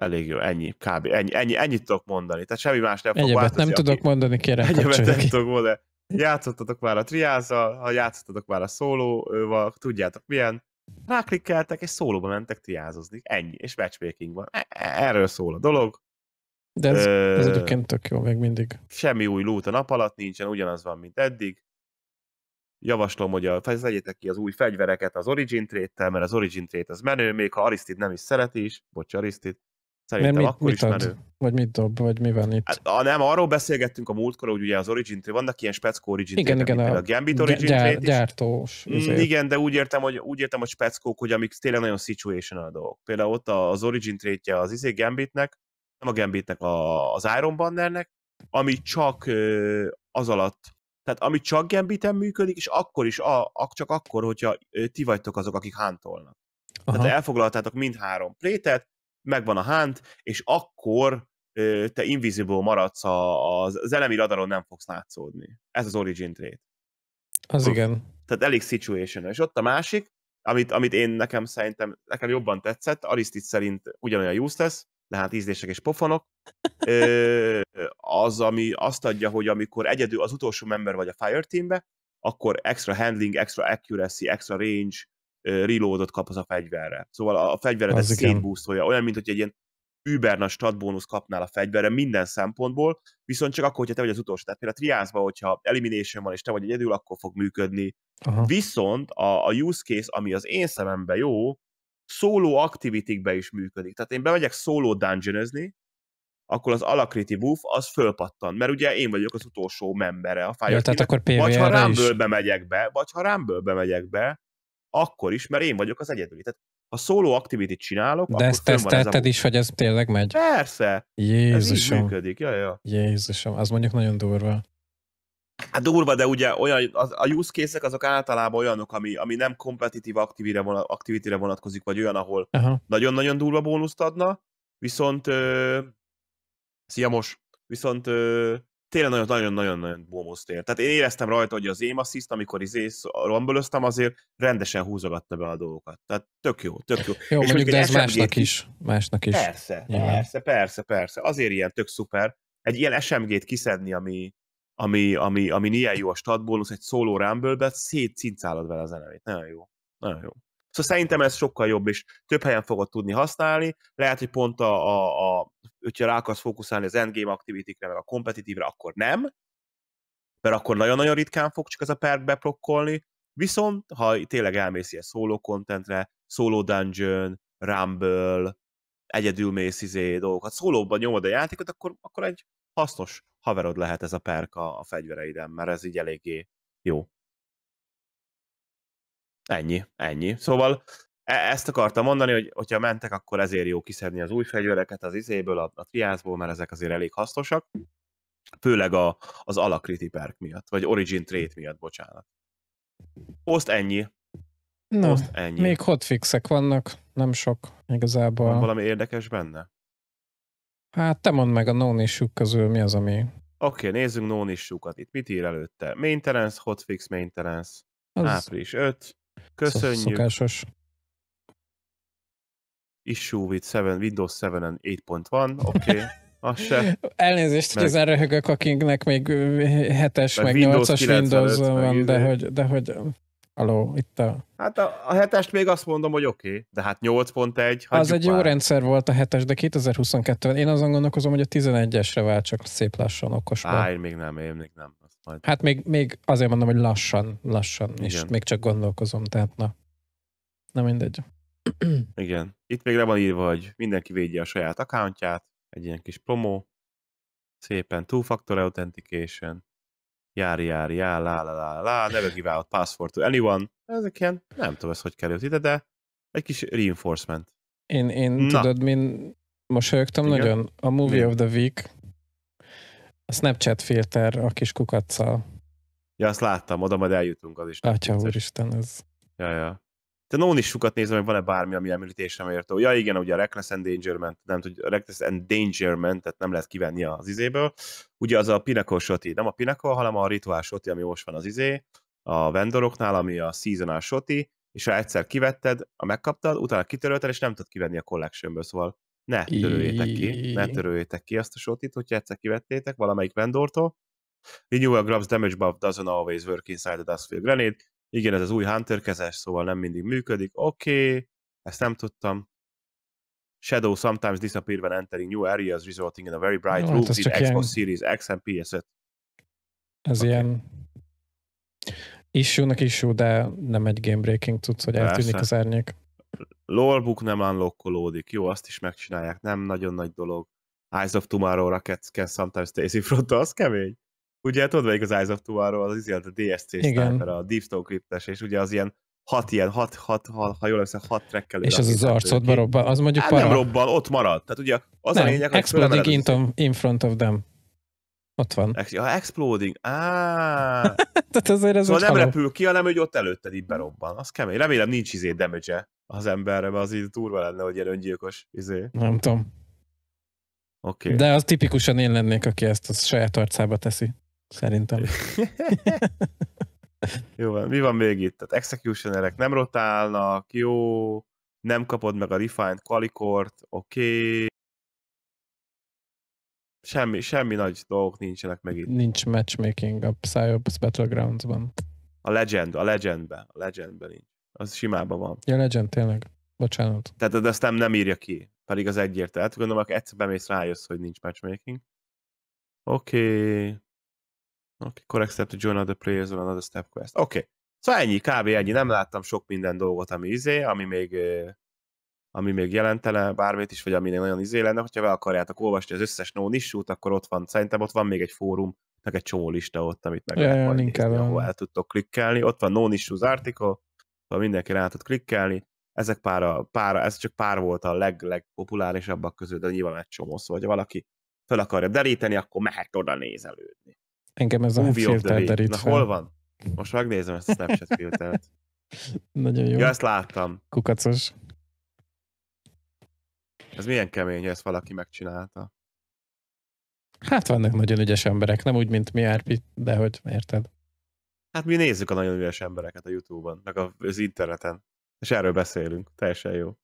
elég jó, ennyi, kb. Ennyi, ennyi, ennyit tudok mondani, tehát semmi más nem fog nem aki... tudok mondani, kérem, Egyebet nem ki. tudok mondani. Játszottatok már a triázzal, ha játszottatok már a szólóval, tudjátok milyen, ráklikkeltek, és szólóba mentek triázozni. Ennyi, és matchmaking van. E, e, erről szól a dolog. De ez, ö, ez egyébként tök jó még mindig. Semmi új lút a nap alatt nincsen, ugyanaz van, mint eddig. Javaslom, hogy a, vegyétek ki az új fegyvereket az Origin trade mert az Origin Trade az menő, még ha Aristid nem is szereti is, bocs Aristid, Szerintem nem, mit, akkor mit is ad? menő. Vagy mit dob, vagy mi van itt? Hát, nem, arról beszélgettünk a múltkor, hogy ugye az Origin Trade, vannak ilyen speckó Origin igen, igen, a, a Gambit Origin gyár, Trade gyártós. Mm, igen, de úgy értem, hogy, úgy értem, hogy speckók, hogy amik tényleg nagyon situational dolgok. Például ott az Origin trade az izé Gambitnek, nem a Gambitnek, a, az Iron Bannernek, ami csak ö, az alatt, tehát ami csak Gambiten működik, és akkor is, a, a, csak akkor, hogyha ö, ti vagytok azok, akik hántolnak. Aha. Tehát elfoglaltátok mindhárom plétet, megvan a hánt, és akkor ö, te invisible maradsz, a, az, az elemi radaron nem fogsz látszódni. Ez az origin trait. Az igen. Tehát elég situation És ott a másik, amit, amit én nekem szerintem, nekem jobban tetszett, Arisztit szerint ugyanolyan useless, de hát ízlések és pofonok, az, ami azt adja, hogy amikor egyedül az utolsó ember vagy a teambe, akkor extra handling, extra accuracy, extra range, reloadot kap az a fegyverre. Szóval a fegyvered ez szétbúsztolja, olyan, mint hogy egy ilyen über nagy statbónusz kapnál a fegyverre minden szempontból, viszont csak akkor, hogyha te vagy az utolsó. Tehát például a triánszban, hogyha elimination van és te vagy egyedül, akkor fog működni. Aha. Viszont a, a use case, ami az én szememben jó, szóló activity is működik. Tehát én bemegyek szóló dungeonözni, akkor az alakriti buff az fölpattan, mert ugye én vagyok az utolsó membere a Fire ja, tehát akkor vagy ha rámből be be, vagy ha rámből bemegyek be, akkor is, mert én vagyok az egyedül. Tehát ha szóló activity csinálok, De akkor ezt tesztelted ez a... is, hogy ez tényleg megy? Persze! Jézusom! Ez így működik, ja, ja. Jézusom, az mondjuk nagyon durva. Hát durva, de ugye olyan, az, a use case azok általában olyanok, ami, ami nem kompetitív aktivitére vonatkozik, vagy olyan, ahol Aha. nagyon-nagyon durva bónuszt adna, viszont ö, szia most, viszont ö, tényleg nagyon-nagyon-nagyon bónuszt ér. Tehát én éreztem rajta, hogy az aim assist, amikor izé rombölöztem, azért rendesen húzogatta be a dolgokat. Tehát tök jó, tök jó. Jó, És mondjuk, de ez SMG másnak is. Másnak is. Persze, persze, persze, persze. Azért ilyen tök szuper. Egy ilyen SMG-t kiszedni, ami, ami, ami, ami ilyen jó a statbónusz, egy szóló rumble szétcincálod vele a zenét, Nagyon jó. Nagyon jó. Szóval szerintem ez sokkal jobb, és több helyen fogod tudni használni. Lehet, hogy pont a, a, a hogyha rá akarsz fókuszálni az endgame activity meg a kompetitívre, akkor nem, mert akkor nagyon-nagyon ritkán fog csak ez a perk beprokkolni, viszont ha tényleg elmész ilyen szóló contentre, szóló dungeon, rumble, egyedül mész izé dolgokat, szólóban nyomod a játékot, akkor, akkor egy hasznos haverod lehet ez a perka a fegyvereiden, mert ez így eléggé jó. Ennyi, ennyi. Szóval e- ezt akartam mondani, hogy hogyha mentek, akkor ezért jó kiszedni az új fegyvereket az izéből, a, a triászból, mert ezek azért elég hasznosak. Főleg a, az alakriti perk miatt, vagy origin trait miatt, bocsánat. Oszt ennyi. Na, ennyi. Még hotfixek vannak, nem sok igazából. Van valami érdekes benne? Hát te mondd meg a non közül mi az, ami... Oké, okay, nézzünk non Itt mit ír előtte? Maintenance, hotfix maintenance, az... április 5. Köszönjük. Szokásos. Issue with 7, Windows 7-en 8.1, oké. Okay. Az se. Elnézést, meg... ezen röhögök, akinek még 7-es, meg, meg 8-as Windows, 8 Windows van, de izé. hogy, de hogy Aló, itt a... Hát a, a hetest még azt mondom, hogy oké, okay, de hát 8.1, Az egy már. jó rendszer volt a hetes, de 2022-ben én azon gondolkozom, hogy a 11-esre váltsak szép lassan okosba. Á, én még nem, én még nem. Azt majd... Hát még, még azért mondom, hogy lassan, lassan, Igen. és még csak gondolkozom, tehát na. Na mindegy. Igen. Itt még le van írva, hogy mindenki védje a saját accountját, egy ilyen kis promó, szépen two-factor authentication, jár, jár, jár, lá, lá, lá, lá, never give out password to anyone. Ezek ilyen, nem tudom ez hogy került ide, de egy kis reinforcement. Én, én Na. tudod, min mosolyogtam nagyon. A Movie Mi? of the Week, a Snapchat filter a kis kukacsal. Ja, azt láttam, oda majd eljutunk az is. Atya úristen, ez. Ja, ja te non is sokat nézem, hogy van-e bármi, ami említésre mértő. Ja igen, ugye a Reckless Endangerment, nem tudja, Reckless Endangerment, tehát nem lehet kivenni az izéből. Ugye az a Pinnacle Shoti, nem a Pinnacle, hanem a Ritual Shoti, ami most van az izé, a vendoroknál, ami a Seasonal Shoti, és ha egyszer kivetted, a megkaptad, utána kitörölted, és nem tudod kivenni a collectionből, szóval ne törőjétek ki, ne törőjétek ki azt a shotit, hogyha egyszer kivettétek valamelyik vendortól. Renewal grabs damage buff doesn't always work inside the dustfield grenade igen, ez az új Hunter kezes, szóval nem mindig működik. Oké, okay, ezt nem tudtam. Shadow sometimes disappear when entering new areas, resulting in a very bright hát room in Xbox ilyen... Series X and PS5. Ez okay. ilyen issue-nak issue, de nem egy gamebreaking tudsz, hogy eltűnik az árnyék. Lolbook nem unlockolódik, jó, azt is megcsinálják, nem nagyon nagy dolog. Eyes of Tomorrow Rockets can sometimes stays in front, az kemény ugye tudod, melyik az Eyes of Tomorrow, az izélt a DSC sniper, a Deep Stone Cryptes, és ugye az ilyen hat ilyen, hat, hat, hat ha jól emlékszem, hat trekkel. És az az arcodba robban, az mondjuk hát para. nem robban, ott marad. Tehát ugye az nem, a lényeg, hogy Exploding in, tom, izé- in front of them. Ott van. Ex- ja, exploding. Ah. Tehát azért ez szóval nem haló. repül ki, hanem hogy ott előtted így berobban. Az kemény. Remélem nincs izé damage az emberre, mert az így durva lenne, hogy ilyen öngyilkos izé. Nem tudom. Okay. De az tipikusan én lennék, aki ezt a saját arcába teszi. Szerintem. jó van, mi van még itt? Tehát executionerek nem rotálnak, jó, nem kapod meg a refined qualicort, oké. Okay. Semmi, semmi nagy dolgok nincsenek meg itt. Nincs matchmaking a Psyops Battlegrounds-ban. A Legend, a Legendben, a Legendben nincs. Az simában van. Ja, Legend, tényleg. Bocsánat. Tehát de ezt nem, nem írja ki, pedig az egyértelmű. Hát gondolom, akkor egyszer bemész rájössz, hogy nincs matchmaking. Oké. Okay. Okay, correct step to join other players or another step quest. Oké. Okay. Szóval ennyi, kb. ennyi. Nem láttam sok minden dolgot, ami izé, ami még ami még jelentele, bármit is, vagy aminél nagyon izé lenne, hogyha be akarjátok olvasni az összes no issue akkor ott van, szerintem ott van még egy fórum, meg egy csomó lista ott, amit meg ja, lehet majd nézni, ahol el tudtok klikkelni. Ott van no issues article, ahol mindenki rá tud klikkelni. Ezek pár pár a, ez csak pár volt a leg, legpopulárisabbak közül, de nyilván egy csomó, szóval, hogyha valaki fel akarja deríteni, akkor mehet oda nézelődni. Engem ez a filter derít Na, fel. hol van? Most megnézem ezt a Snapchat filtert. Nagyon jó. Ja, ezt láttam. Kukacos. Ez milyen kemény, hogy ezt valaki megcsinálta. Hát vannak nagyon ügyes emberek, nem úgy, mint mi RP, de hogy érted. Hát mi nézzük a nagyon ügyes embereket a Youtube-on, meg az interneten, és erről beszélünk. Teljesen jó.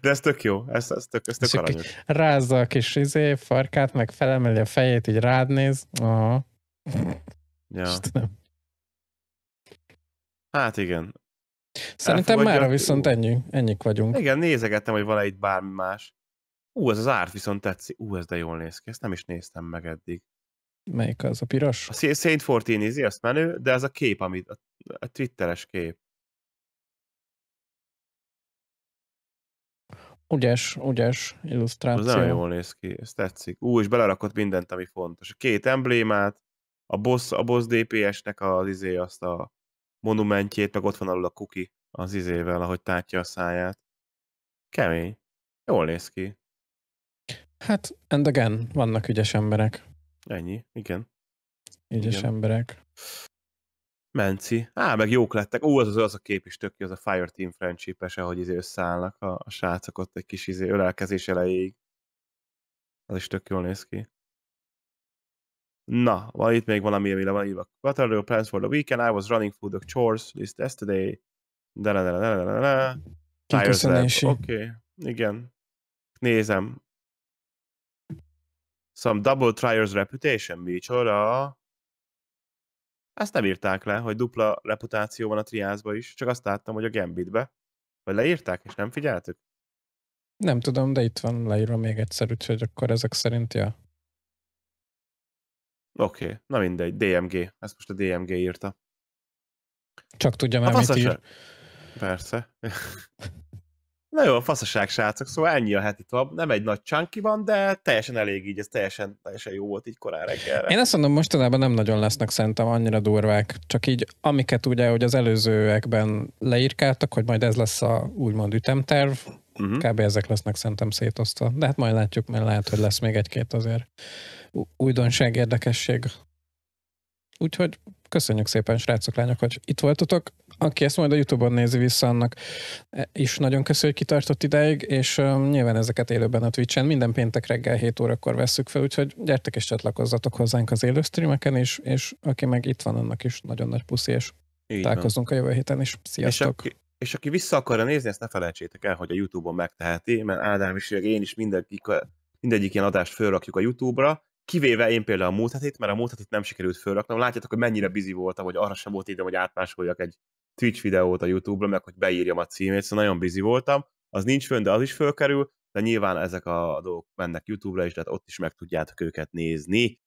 De ez tök jó, ez, ez tök, ez tök aranyos. Rázza a kis izé, farkát, meg felemeli a fejét, így rád néz. Aha. Ja. Hát igen. Szerintem Elfogadja. mára viszont ennyi, ennyik vagyunk. Igen, nézegettem, hogy van-e itt bármi más. Ú, ez az árt viszont tetszik. Ú, ez de jól néz ki. Ezt nem is néztem meg eddig. Melyik az a piros? A Saint Fortin izi, azt menő, de ez a kép, amit a, a twitteres kép. Ugyes, ugyes illusztráció. Ez nagyon jól néz ki, ez tetszik. Ú, és belerakott mindent, ami fontos. A két emblémát, a boss, a boss DPS-nek az izé, azt a monumentjét, meg ott van alul a kuki az izével, ahogy tátja a száját. Kemény. Jól néz ki. Hát, and again, vannak ügyes emberek. Ennyi, igen. Ügyes igen. emberek. Menci. Á, meg jók lettek. Ó, az az, az a kép is tök jó, az a Fire Team friendship-es, ahogy izé összeállnak a, a srácok ott egy kis izé ölelkezés elejéig. Az is tök jól néz ki. Na, van itt még valami, amire van írva. What are your plans for the weekend? I was running through the chores list yesterday. De -le -le -de -le -de -le. Oké, okay. igen. Nézem. Some double triers reputation, micsoda? Ezt nem írták le, hogy dupla reputáció van a triázba is, csak azt láttam, hogy a Gambitbe. Vagy leírták, és nem figyeltük? Nem tudom, de itt van leírva még egyszer, úgyhogy akkor ezek szerint, ja. Oké, okay. na mindegy, DMG. Ezt most a DMG írta. Csak tudja már, hát mit ír. Persze. Na jó, a faszaság, srácok, szóval ennyi a heti tab. Nem egy nagy csanki van, de teljesen elég így, ez teljesen, teljesen jó volt így korán reggelre. Én azt mondom, mostanában nem nagyon lesznek szerintem annyira durvák, csak így amiket ugye, hogy az előzőekben leírkáltak, hogy majd ez lesz a úgymond ütemterv, uh-huh. kb. ezek lesznek szerintem szétosztva. De hát majd látjuk, mert lehet, hogy lesz még egy-két azért újdonság, érdekesség. Úgyhogy köszönjük szépen, srácok, lányok, hogy itt voltatok. Aki ezt majd a Youtube-on nézi vissza, annak is nagyon köszönjük, hogy kitartott ideig, és um, nyilván ezeket élőben a Twitch-en minden péntek reggel 7 órakor veszük fel, úgyhogy gyertek és csatlakozzatok hozzánk az élő streameken is, és aki meg itt van, annak is nagyon nagy puszi, és Így találkozunk van. a jövő héten is. Sziasztok! És aki, és aki vissza akarja nézni, ezt ne felejtsétek el, hogy a Youtube-on megteheti, mert Ádám is, én is mindegyik, mindegyik ilyen adást fölrakjuk a Youtube-ra, Kivéve én például a múlt hetét, mert a múlt hetét nem sikerült fölraknom. Látjátok, hogy mennyire bizi voltam, hogy arra sem volt időm, hogy átmásoljak egy Twitch videót a YouTube-ra, meg hogy beírjam a címét, szóval nagyon bizi voltam. Az nincs fönn, de az is fölkerül, de nyilván ezek a dolgok mennek YouTube-ra is, tehát ott is meg tudjátok őket nézni.